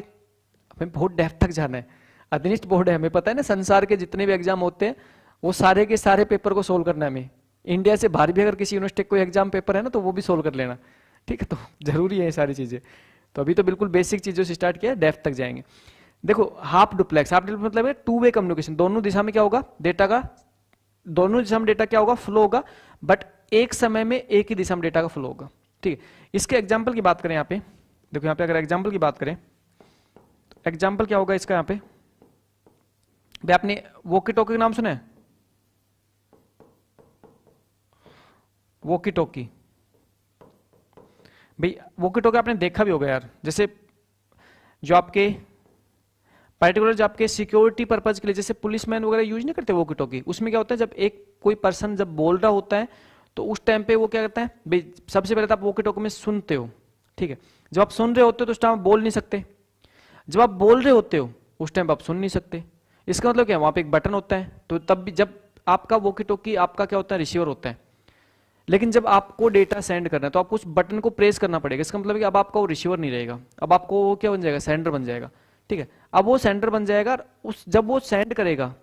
हमें बहुत डेफ तक जाना है अधनिष्ठ बोर्ड है हमें पता है ना संसार के जितने भी एग्जाम होते हैं वो सारे के सारे पेपर को सोल्व करना है हमें इंडिया से बाहर भी अगर किसी यूनिवर्सिटी कोई एग्जाम पेपर है ना तो वो भी सोल्व कर लेना ठीक है तो जरूरी है ये सारी चीज़ें तो अभी तो बिल्कुल बेसिक चीजों से स्टार्ट किया डेफ तक जाएंगे देखो हाफ डुप्लेक्स हाफ डुप्लेक्स मतलब टू वे कम्युनिकेशन दोनों दिशा में क्या होगा डेटा का दोनों दिशा में डेटा क्या होगा फ्लो होगा बट एक समय में एक ही दिशा में डेटा का फ्लो होगा ठीक है इसके एग्जाम्पल की बात करें यहाँ पे देखो यहाँ पे अगर एग्जाम्पल की बात करें एग्जाम्पल तो क्या होगा इसका यहाँ पे भाई आपने वोकी टोकी का नाम सुना है वोकी टोकी भाई वो किट हो गया आपने देखा भी होगा यार जैसे जो आपके पर्टिकुलर जो आपके सिक्योरिटी पर्पज के लिए जैसे पुलिसमैन वगैरह यूज नहीं करते वो किटों की उसमें क्या होता है जब एक कोई पर्सन जब बोल रहा होता है तो उस टाइम पे वो क्या करता है भाई सबसे पहले तो आप वो किटों में सुनते हो ठीक है जब आप सुन रहे होते हो तो उस टाइम आप बोल नहीं सकते जब आप बोल रहे होते हो उस टाइम आप सुन नहीं सकते इसका मतलब क्या वहां पे एक बटन होता है तो तब भी जब आपका वो किटों आपका क्या होता है रिसीवर होता है लेकिन जब आपको डेटा सेंड करना है तो आपको उस बटन को प्रेस करना पड़ेगा इसका मतलब कि अब आपका वो रिसीवर नहीं रहेगा अब आपको वो क्या बन जाएगा सेंडर बन जाएगा ठीक है अब वो सेंडर बन जाएगा उस जब वो सेंड करेगा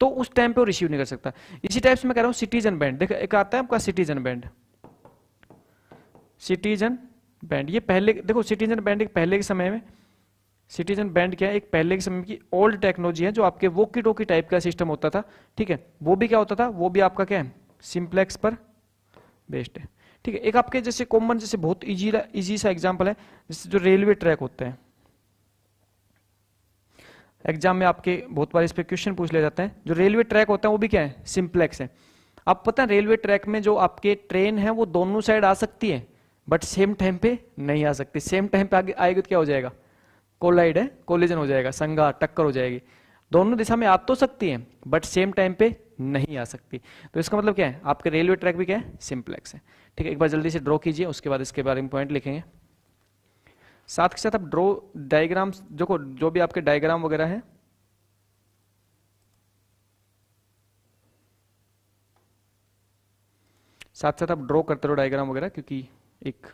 तो उस टाइम पे वो रिसीव नहीं कर सकता इसी टाइप से मैं कह रहा हूं सिटीजन बैंड देखो एक आता है आपका सिटीजन बैंड सिटीजन बैंड ये पहले देखो सिटीजन बैंड एक पहले के समय में सिटीजन बैंड क्या है एक पहले के समय की ओल्ड टेक्नोलॉजी है जो आपके वोकी टोकी टाइप का सिस्टम होता था ठीक है वो भी क्या होता था वो भी आपका क्या है सिंप्लेक्स पर बेस्ट है ठीक है एक आपके जैसे कॉमन जैसे बहुत इजी इजी सा एग्जाम्पल है जैसे जो रेलवे ट्रैक होते हैं एग्जाम में आपके बहुत बार इस पर क्वेश्चन पूछ लिया जाते हैं जो रेलवे ट्रैक होता है वो भी क्या है सिंप्लेक्स है आप पता है रेलवे ट्रैक में जो आपके ट्रेन है वो दोनों साइड आ सकती है बट सेम टाइम पे नहीं आ सकती सेम टाइम पे आगे आएगी तो क्या हो जाएगा कोलाइड है कोलिजन हो जाएगा संगा टक्कर हो जाएगी दोनों दिशा में आ तो सकती है बट सेम टाइम पे नहीं आ सकती तो इसका मतलब क्या है आपके रेलवे ट्रैक भी क्या है सिंप्लेक्स है ठीक है एक बार जल्दी से ड्रॉ कीजिए उसके बाद इसके बारे में पॉइंट लिखेंगे साथ के साथ आप ड्रॉ डायग्राम जो जो भी आपके डायग्राम वगैरह है साथ साथ आप ड्रॉ करते रहो डायग्राम वगैरह क्योंकि एक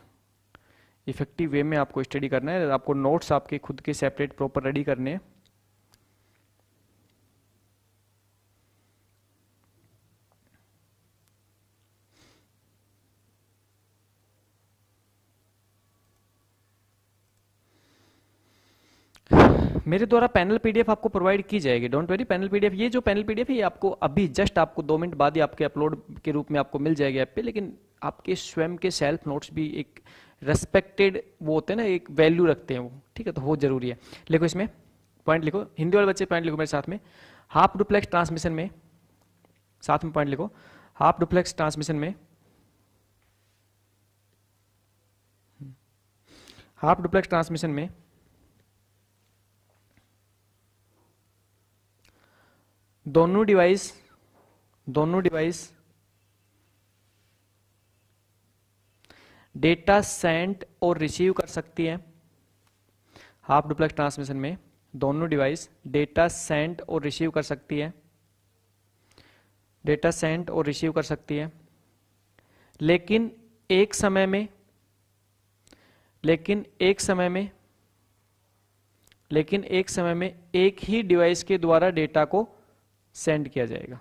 इफेक्टिव वे में आपको स्टडी करना है आपको नोट्स आपके खुद के सेपरेट प्रॉपर रेडी करने हैं मेरे द्वारा पैनल पीडीएफ आपको प्रोवाइड की जाएगी डोंट वेरी पैनल पीडीएफ ये जो पैनल पीडीएफ ये आपको अभी जस्ट आपको दो मिनट बाद ही आपके अपलोड के रूप में आपको मिल जाएगी ऐप पे लेकिन आपके स्वयं के सेल्फ नोट्स भी एक रेस्पेक्टेड वो होते हैं ना एक वैल्यू रखते हैं वो ठीक है तो वो जरूरी है लिखो इसमें पॉइंट लिखो हिंदी वाले बच्चे पॉइंट लिखो मेरे साथ में हाफ डुप्लेक्स ट्रांसमिशन में साथ में पॉइंट लिखो हाफ डुप्लेक्स ट्रांसमिशन में हाफ डुप्लेक्स ट्रांसमिशन में दोनों डिवाइस दोनों डिवाइस डेटा सेंड और रिसीव कर सकती है हाफ डुप्लेक्स ट्रांसमिशन में दोनों डिवाइस डेटा सेंड और रिसीव कर सकती है डेटा सेंड और रिसीव कर सकती है लेकिन एक समय में लेकिन एक समय में लेकिन एक समय में एक ही डिवाइस के द्वारा डेटा को सेंड किया जाएगा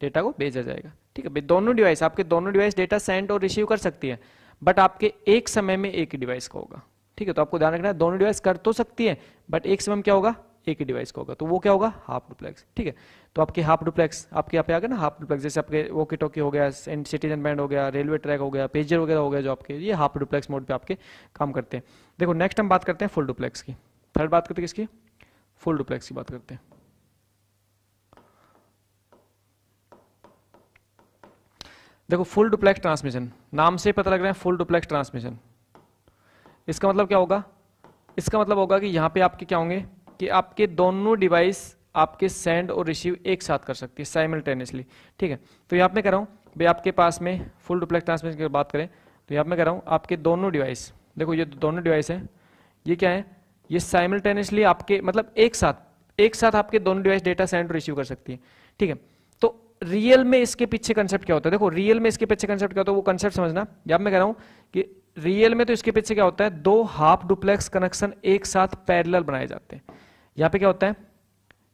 डेटा को भेजा जाएगा ठीक है दोनों डिवाइस आपके दोनों डिवाइस डेटा सेंड और रिसीव कर सकती है बट आपके एक समय में एक ही डिवाइस का होगा ठीक है तो आपको ध्यान रखना है दोनों डिवाइस कर तो सकती है बट एक समय में क्या होगा एक ही डिवाइस का होगा तो वो क्या होगा हाफ डुप्लेक्स ठीक है तो आपके हाफ डुप्लेक्स आपके यहाँ पे आ गया ना हाफ डुप्लेक्स जैसे आपके वोकी टोकी हो गया सिटीजन बैंड हो गया रेलवे ट्रैक हो गया पेजर वगैरह हो गया जो आपके ये हाफ डुप्लेक्स मोड पे आपके काम करते हैं देखो नेक्स्ट हम बात करते हैं फुल डुप्लेक्स की थर्ड बात करते हैं किसकी फुल डुप्लेक्स की बात करते हैं देखो फुल डुप्लेक्स ट्रांसमिशन नाम से पता लग रहा है फुल डुप्लेक्स ट्रांसमिशन इसका मतलब क्या होगा इसका मतलब होगा कि यहां पे आपके क्या होंगे कि आपके दोनों डिवाइस आपके सेंड और रिसीव एक साथ कर सकती है साइमल्टेनियसली ठीक है तो यहां पे कह रहा हूं भाई आपके पास में फुल डुप्लेक्स ट्रांसमिशन की बात करें तो यहां पर कह रहा हूं आपके दोनों डिवाइस देखो ये दोनों डिवाइस है ये क्या है ये साइमल्टेनियसली आपके मतलब एक साथ एक साथ आपके दोनों डिवाइस डेटा सेंड और रिसीव कर सकती है ठीक है रियल में इसके पीछे कंसेप्ट क्या होता है देखो रियल में इसके पीछे कंसेप्ट क्या होता है वो कंसेप्ट समझना जब मैं कह रहा हूं कि रियल में तो इसके पीछे क्या होता है दो हाफ डुप्लेक्स कनेक्शन एक साथ पैरेलल बनाए जाते हैं यहां पे क्या होता है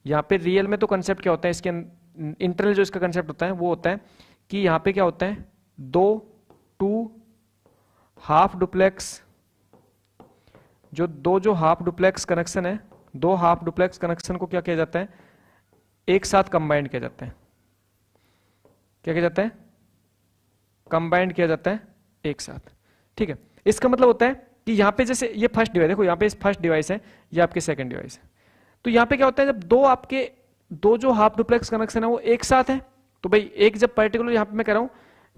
यहां पे रियल में तो कंसेप्ट क्या होता है इसके इंटरनल जो इसका कंसेप्ट होता है वो होता है कि यहां पे क्या होता है दो टू हाफ डुप्लेक्स जो दो जो हाफ डुप्लेक्स कनेक्शन है दो हाफ डुप्लेक्स कनेक्शन को क्या किया जाता है एक साथ कंबाइंड किया जाता है क्या किया जाता है कंबाइंड किया जाता है एक साथ ठीक है इसका मतलब होता है कि यहां पे जैसे ये फर्स्ट डिवाइस देखो यहां पे फर्स्ट डिवाइस है ये आपके सेकंड डिवाइस है तो यहाँ पे क्या होता है जब दो आपके दो जो हाफ डुप्लेक्स कनेक्शन है वो एक साथ है तो भाई एक जब पर्टिकुलर यहां पर मैं कह रहा हूं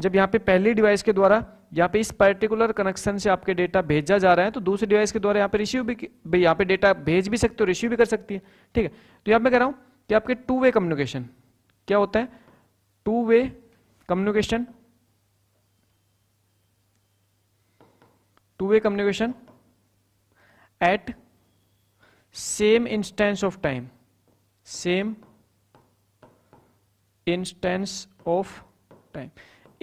जब यहाँ पे पहली डिवाइस के द्वारा यहाँ पे इस पर्टिकुलर कनेक्शन से आपके डेटा भेजा जा रहा है तो दूसरी डिवाइस के द्वारा यहाँ पे रिसीव भी यहाँ पे डेटा भेज भी सकते हो रिसीव भी कर सकती है ठीक है तो यहां पर कह रहा हूँ कि आपके टू वे कम्युनिकेशन क्या होता है two way communication two way communication at same instance of time same instance of time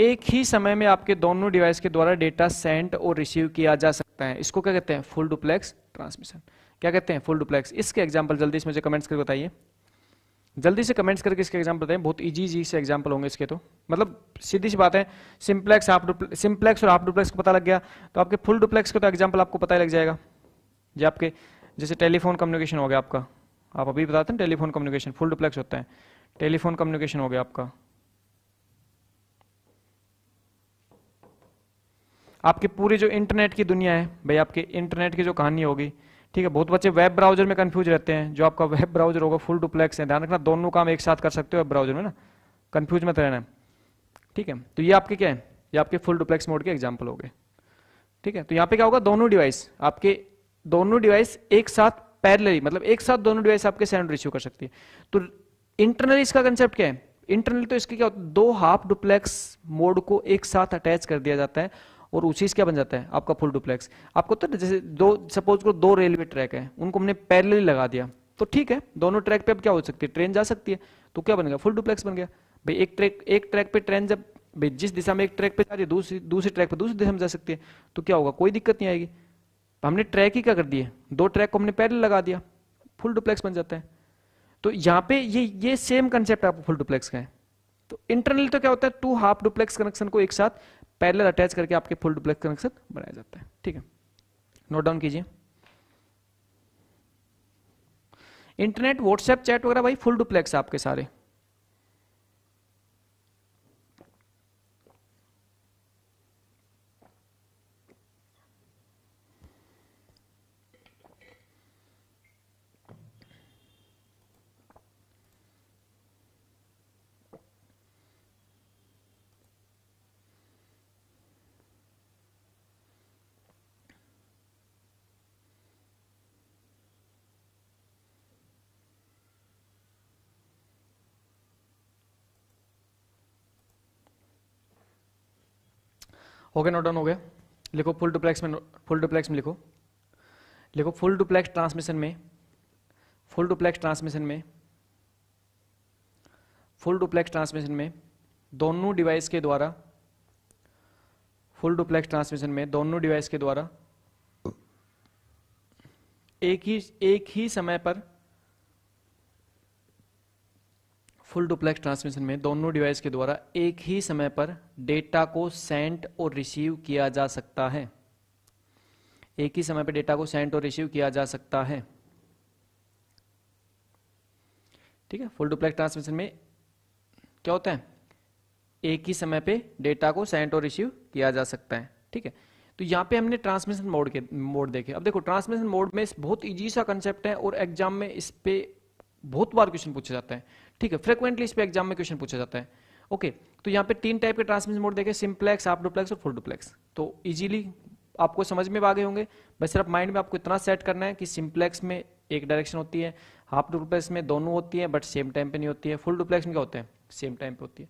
एक ही समय में आपके दोनों डिवाइस के द्वारा डेटा सेंड और रिसीव किया जा सकता है इसको क्या कहते हैं फुल डुप्लेक्स ट्रांसमिशन क्या कहते हैं फुल डुप्लेक्स इसके एग्जाम्पल जल्दी इसमें मुझे कमेंट्स करके बताइए जल्दी से कमेंट्स करके इसके एग्जाम्पल बताएं बहुत इजी इजी से एग्जाम्पल होंगे इसके तो मतलब सीधी सी बात है सिंप्लेक्स हाफ डुप्लेक्स सिंप्लेक्स और हाफ डुप्लेक्स को पता लग गया तो आपके फुल डुप्लेक्स का तो एग्जाम्पल आपको पता ही लग जाएगा जो आपके जैसे टेलीफोन कम्युनिकेशन हो गया आपका आप अभी बताते हैं टेलीफोन कम्युनिकेशन फुल डुप्लेक्स होता है टेलीफोन कम्युनिकेशन हो गया आपका आपके पूरी जो इंटरनेट की दुनिया है भाई आपके इंटरनेट की जो कहानी होगी ठीक है बहुत बच्चे वेब ब्राउजर में कंफ्यूज रहते हैं जो आपका वेब ब्राउजर होगा फुल डुप्लेक्स है ध्यान रखना दोनों काम एक साथ कर सकते हो वेब ब्राउजर में ना कंफ्यूज मत रहना ठीक है तो ये आपके क्या है ये आपके फुल डुप्लेक्स मोड के एग्जाम्पल हो गए ठीक है तो यहाँ पे क्या होगा दोनों डिवाइस आपके दोनों डिवाइस एक साथ पैरलरी मतलब एक साथ दोनों डिवाइस आपके सैंड रिसीव कर सकती है तो इंटरनल इसका कंसेप्ट क्या है इंटरनल तो इसके क्या होता है दो हाफ डुप्लेक्स मोड को एक साथ अटैच कर दिया जाता है और उसी से क्या बन जाता है आपका फुल डुप्लेक्स आपको तो जैसे दो सपोज करो दो रेलवे ट्रैक है उनको हमने पैरेलल लगा दिया तो ठीक है दोनों ट्रैक पे अब क्या हो सकती है ट्रेन जा सकती है तो क्या बन गया फुल डुप्लेक्स बन गया भाई एक ट्रैक एक ट्रैक पे ट्रेन जब भाई जिस दिशा में एक ट्रैक पे जा रही है दूसरी दूसरी ट्रैक पर दूसरी दिशा में जा सकती है तो क्या होगा कोई दिक्कत नहीं आएगी हमने ट्रैक ही क्या कर दिए दो ट्रैक को हमने पैरेलल लगा दिया फुल डुप्लेक्स बन जाता है तो यहाँ पे ये ये सेम कंसेप्ट आपको फुल डुप्लेक्स का है तो इंटरनली तो क्या होता है टू हाफ डुप्लेक्स कनेक्शन को एक साथ पैरेलल अटैच करके आपके फुल डुप्लेक्स कनेक्शन बनाया जाता है ठीक है नोट डाउन कीजिए इंटरनेट व्हाट्सएप चैट वगैरह भाई फुल डुप्लेक्स आपके सारे हो गया नोट डाउन हो गया लिखो फुल डुप्लेक्स में फुल डुप्लेक्स में लिखो लिखो फुल डुप्लेक्स ट्रांसमिशन में फुल डुप्लेक्स ट्रांसमिशन में फुल डुप्लेक्स ट्रांसमिशन में दोनों डिवाइस के द्वारा फुल डुप्लेक्स ट्रांसमिशन में दोनों डिवाइस के द्वारा एक ही एक ही समय पर फुल डुप्लेक्स ट्रांसमिशन में दोनों डिवाइस के द्वारा एक ही समय पर डेटा को सेंट और रिसीव किया जा सकता है एक ही समय पर डेटा को सेंट और रिसीव किया जा सकता है ठीक है फुल डुप्लेक्स ट्रांसमिशन में क्या होता है एक ही समय पे डेटा को सेंट और रिसीव किया जा सकता है ठीक है तो यहां पे हमने ट्रांसमिशन मोड के मोड देखे अब देखो ट्रांसमिशन मोड में बहुत इजी सा कंसेप्ट है और एग्जाम में इस पे बहुत बार क्वेश्चन पूछे जाते हैं ठीक है फ्रिक्वेंटली इस पर एग्जाम में क्वेश्चन पूछा जाता है ओके तो यहाँ पे तीन टाइप के ट्रांसमिशन मोड देखे सिम्प्लेक्स आप डुप्लेक्स और फुल डुप्लेक्स तो इजीली आपको समझ में आ गए होंगे बस सिर्फ माइंड में आपको इतना सेट करना है कि सिम्प्लेक्स में एक डायरेक्शन होती है हाफ डुप्लेक्स में दोनों होती है बट सेम टाइम पे नहीं होती है फुल डुप्लेक्स में क्या होते हैं सेम टाइम पे होती है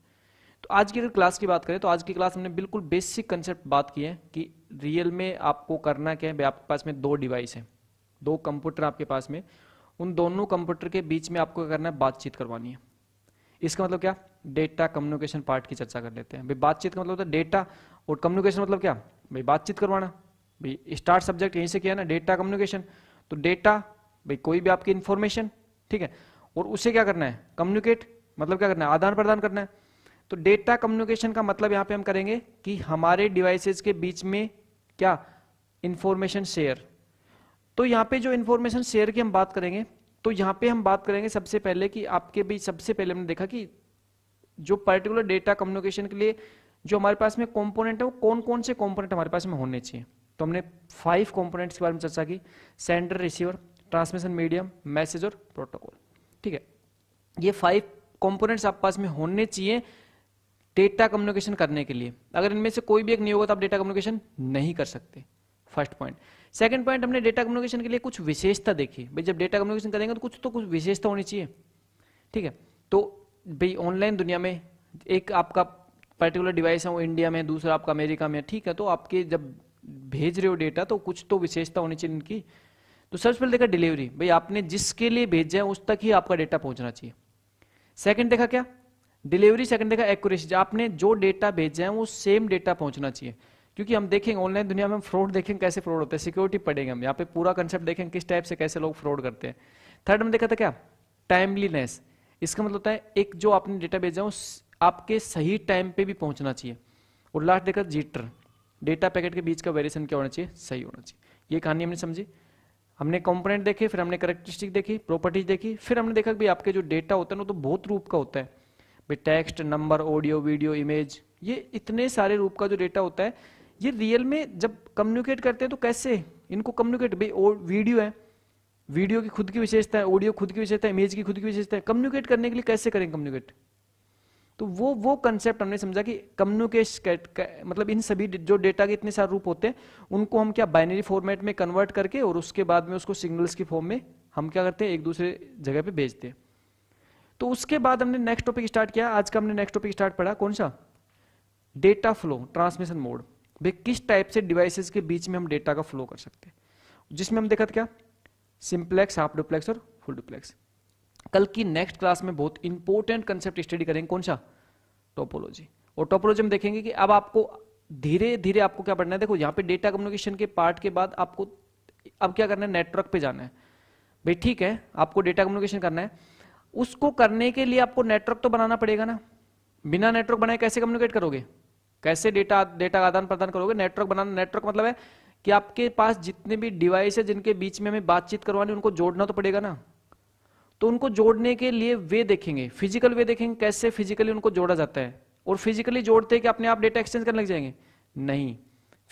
तो आज की अगर क्लास की बात करें तो आज की क्लास हमने बिल्कुल बेसिक कंसेप्ट बात की है कि रियल में आपको करना क्या है आपके पास में दो डिवाइस है दो कंप्यूटर आपके पास में उन दोनों कंप्यूटर के बीच में आपको करना है बातचीत करवानी है इसका मतलब क्या डेटा कम्युनिकेशन पार्ट की चर्चा कर लेते हैं भाई बातचीत का मतलब होता है डेटा और कम्युनिकेशन मतलब क्या भाई बातचीत करवाना भाई स्टार्ट सब्जेक्ट यहीं से किया ना डेटा कम्युनिकेशन तो डेटा भाई कोई भी आपकी इंफॉर्मेशन ठीक है और उसे क्या करना है कम्युनिकेट मतलब क्या करना है आदान प्रदान करना है तो डेटा कम्युनिकेशन का मतलब यहां पे हम करेंगे कि हमारे डिवाइसेज के बीच में क्या इंफॉर्मेशन शेयर तो यहाँ पे जो इन्फॉर्मेशन शेयर की हम बात करेंगे तो यहाँ पे हम बात करेंगे सबसे पहले कि आपके भी सबसे पहले हमने देखा कि जो पर्टिकुलर डेटा कम्युनिकेशन के लिए जो हमारे पास में कॉम्पोनेंट है वो कौन कौन से कॉम्पोनेंट हमारे पास में होने चाहिए तो हमने फाइव कॉम्पोनेंट्स के बारे में चर्चा की sender receiver transmission medium message और प्रोटोकॉल ठीक है ये फाइव कॉम्पोनेंट्स आप पास में होने चाहिए डेटा कम्युनिकेशन करने के लिए अगर इनमें से कोई भी एक नहीं होगा तो आप डेटा कम्युनिकेशन नहीं कर सकते फर्स्ट पॉइंट सेकंड पॉइंट हमने डेटा कम्युनिकेशन के लिए कुछ विशेषता देखी भाई जब डेटा कम्युनिकेशन करेंगे तो कुछ तो कुछ विशेषता होनी चाहिए ठीक है तो भाई ऑनलाइन दुनिया में एक आपका पर्टिकुलर डिवाइस है वो इंडिया में दूसरा आपका अमेरिका में ठीक है तो आपके जब भेज रहे हो डेटा तो कुछ तो विशेषता होनी चाहिए इनकी तो सबसे पहले देखा डिलीवरी भाई आपने जिसके लिए भेजा है उस तक ही आपका डेटा पहुंचना चाहिए सेकंड देखा क्या डिलीवरी सेकंड देखा एक्यूरेसी आपने जो डेटा भेजा है वो सेम डेटा पहुंचना चाहिए क्योंकि हम देखेंगे ऑनलाइन दुनिया में हम फ्रॉड देखेंगे कैसे फ्रॉड होता है सिक्योरिटी पढ़ेंगे हम यहाँ पे पूरा कंसेप्ट देखेंगे किस टाइप से कैसे लोग फ्रॉड करते हैं थर्ड में देखा था क्या टाइमलीनेस इसका मतलब होता है एक जो आपने डेटा भेजा हो आपके सही टाइम पे भी पहुंचना चाहिए और लास्ट देखा जीटर डेटा पैकेट के बीच का वेरिएशन क्या होना चाहिए सही होना चाहिए ये कहानी हमने समझी हमने कंपोनेंट देखे फिर हमने करेक्टरिस्टिक देखी प्रॉपर्टीज देखी फिर हमने देखा कि आपके जो डेटा होता है ना तो बहुत रूप का होता है भाई text number audio video image ये इतने सारे रूप का जो डेटा होता है ये रियल में जब कम्युनिकेट करते हैं तो कैसे इनको कम्युनिकेट भाई वीडियो है वीडियो की खुद की विशेषता है ऑडियो खुद की विशेषता है इमेज की खुद की विशेषता है कम्युनिकेट करने के लिए कैसे करें कम्युनिकेट तो वो वो कंसेप्ट हमने समझा कि कम्युनिकेश मतलब इन सभी जो डेटा के इतने सारे रूप होते हैं उनको हम क्या बाइनरी फॉर्मेट में कन्वर्ट करके और उसके बाद में उसको सिग्नल्स की फॉर्म में हम क्या करते हैं एक दूसरे जगह पे भेजते हैं तो उसके बाद हमने नेक्स्ट टॉपिक स्टार्ट किया आज का हमने नेक्स्ट टॉपिक स्टार्ट पढ़ा कौन सा डेटा फ्लो ट्रांसमिशन मोड भाई किस टाइप से डिवाइसेस के बीच में हम डेटा का फ्लो कर सकते हैं जिसमें हम देखा क्या सिंप्लेक्स हाफ डुप्लेक्स और फुल डुप्लेक्स कल की नेक्स्ट क्लास में बहुत इंपॉर्टेंट कंसेप्ट स्टडी करेंगे कौन सा टोपोलॉजी और टोपोलॉजी हम देखेंगे कि अब आपको धीरे धीरे आपको क्या पढ़ना है देखो यहाँ पे डेटा कम्युनिकेशन के पार्ट के बाद आपको अब क्या करना है नेटवर्क पे जाना है भाई ठीक है आपको डेटा कम्युनिकेशन करना है उसको करने के लिए आपको नेटवर्क तो बनाना पड़ेगा ना बिना नेटवर्क बनाए कैसे कम्युनिकेट करोगे कैसे डेटा डेटा आदान प्रदान करोगे नेटवर्क बनाना नेटवर्क मतलब है कि आपके पास जितने भी डिवाइस है जिनके बीच में हमें बातचीत करवानी उनको जोड़ना तो पड़ेगा ना तो उनको जोड़ने के लिए वे देखेंगे फिजिकल वे देखेंगे कैसे फिजिकली उनको जोड़ा जाता है और फिजिकली जोड़ते कि अपने आप डेटा एक्सचेंज करने लग जाएंगे नहीं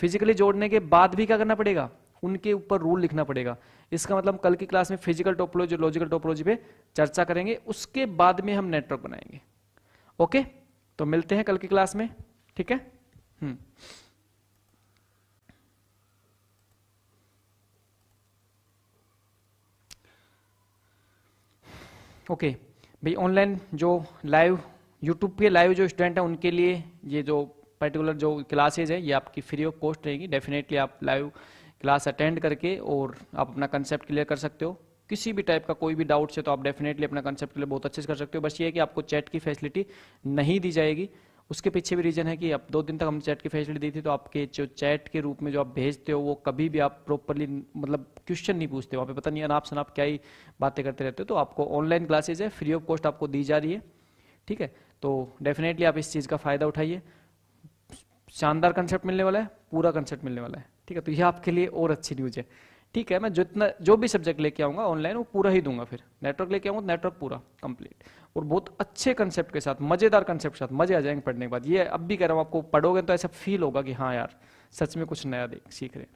फिजिकली जोड़ने के बाद भी क्या करना पड़ेगा उनके ऊपर रूल लिखना पड़ेगा इसका मतलब कल की क्लास में फिजिकल टोपोलॉजी लॉजिकल टोपोलॉजी पे चर्चा करेंगे उसके बाद में हम नेटवर्क बनाएंगे ओके तो मिलते हैं कल की क्लास में ठीक है हम्म ओके भाई ऑनलाइन जो लाइव यूट्यूब पे लाइव जो स्टूडेंट है उनके लिए ये जो पर्टिकुलर जो क्लासेज है ये आपकी फ्री ऑफ कॉस्ट रहेगी डेफिनेटली आप लाइव क्लास अटेंड करके और आप अपना कंसेप्ट क्लियर कर सकते हो किसी भी टाइप का कोई भी डाउट है तो आप डेफिनेटली अपना कंसेप्ट क्लियर बहुत अच्छे से कर सकते हो बस ये है कि आपको चैट की फैसिलिटी नहीं दी जाएगी उसके पीछे भी रीजन है कि अब दो दिन तक हमने चैट की फैसिलिटी दी थी तो आपके जो चैट के रूप में जो आप भेजते हो वो कभी भी आप प्रॉपरली मतलब क्वेश्चन नहीं पूछते वहाँ पे पता नहीं अनाप शनाप क्या ही बातें करते रहते हो तो आपको ऑनलाइन क्लासेज है फ्री ऑफ कॉस्ट आपको दी जा रही है ठीक है तो डेफिनेटली आप इस चीज़ का फ़ायदा उठाइए शानदार कंसेप्ट मिलने वाला है पूरा कंसेप्ट मिलने वाला है ठीक है तो यह आपके लिए और अच्छी न्यूज़ है ठीक है मैं जितना जो भी सब्जेक्ट लेके आऊंगा ऑनलाइन वो पूरा ही दूंगा फिर नेटवर्क लेके आऊंगा नेटवर्क तो पूरा कंप्लीट और बहुत अच्छे कंसेप्ट के साथ मजेदार कंसेप्ट के साथ मजे आ जाएंगे पढ़ने के बाद ये अब भी कह रहा हूँ आपको पढ़ोगे तो ऐसा फील होगा कि हाँ यार सच में कुछ नया देख सीख रहे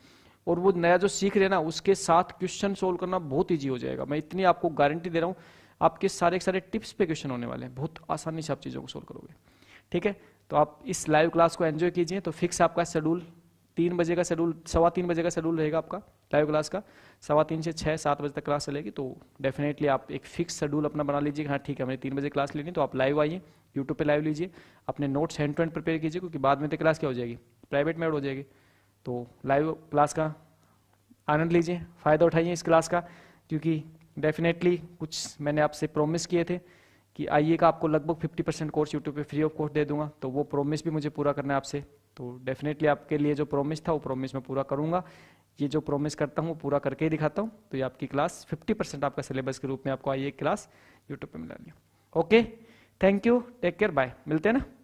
और वो नया जो सीख रहे ना उसके साथ क्वेश्चन सोल्व करना बहुत ईजी हो जाएगा मैं इतनी आपको गारंटी दे रहा हूँ आपके सारे सारे टिप्स पे क्वेश्चन होने वाले हैं बहुत आसानी से आप चीज़ों को सोल्व करोगे ठीक है तो आप इस लाइव क्लास को एन्जॉय कीजिए तो फिक्स आपका शेड्यूल तीन बजे का शेड्यूल सवा तीन बजे का शेड्यूल रहेगा आपका लाइव क्लास का सवा तीन से छः सात बजे तक क्लास चलेगी तो डेफिनेटली आप एक फिक्स शेड्यूल अपना बना लीजिए हाँ ठीक है हमें तीन बजे क्लास लेनी तो आप लाइव आइए यूट्यूब पे लाइव लीजिए अपने notes hand to hand prepare कीजिए क्योंकि बाद में तो क्लास क्या हो जाएगी प्राइवेट में हो जाएगी तो लाइव क्लास का आनंद लीजिए फ़ायदा उठाइए इस क्लास का क्योंकि डेफिनेटली कुछ मैंने आपसे प्रोमिस किए थे कि आइए का आपको लगभग 50 परसेंट कोर्स यूट्यूब पे फ्री ऑफ कॉस्ट दे दूंगा तो वो प्रोमिस भी मुझे पूरा करना है आपसे तो डेफिनेटली आपके लिए जो प्रोमिस था वो प्रोमिस मैं पूरा करूंगा ये जो प्रोमिस करता हूँ पूरा करके ही दिखाता हूँ तो ये आपकी क्लास 50 परसेंट आपका सिलेबस के रूप में आपको आई एक क्लास यूट्यूब पर मिला लिया okay thank you take care bye मिलते हैं ना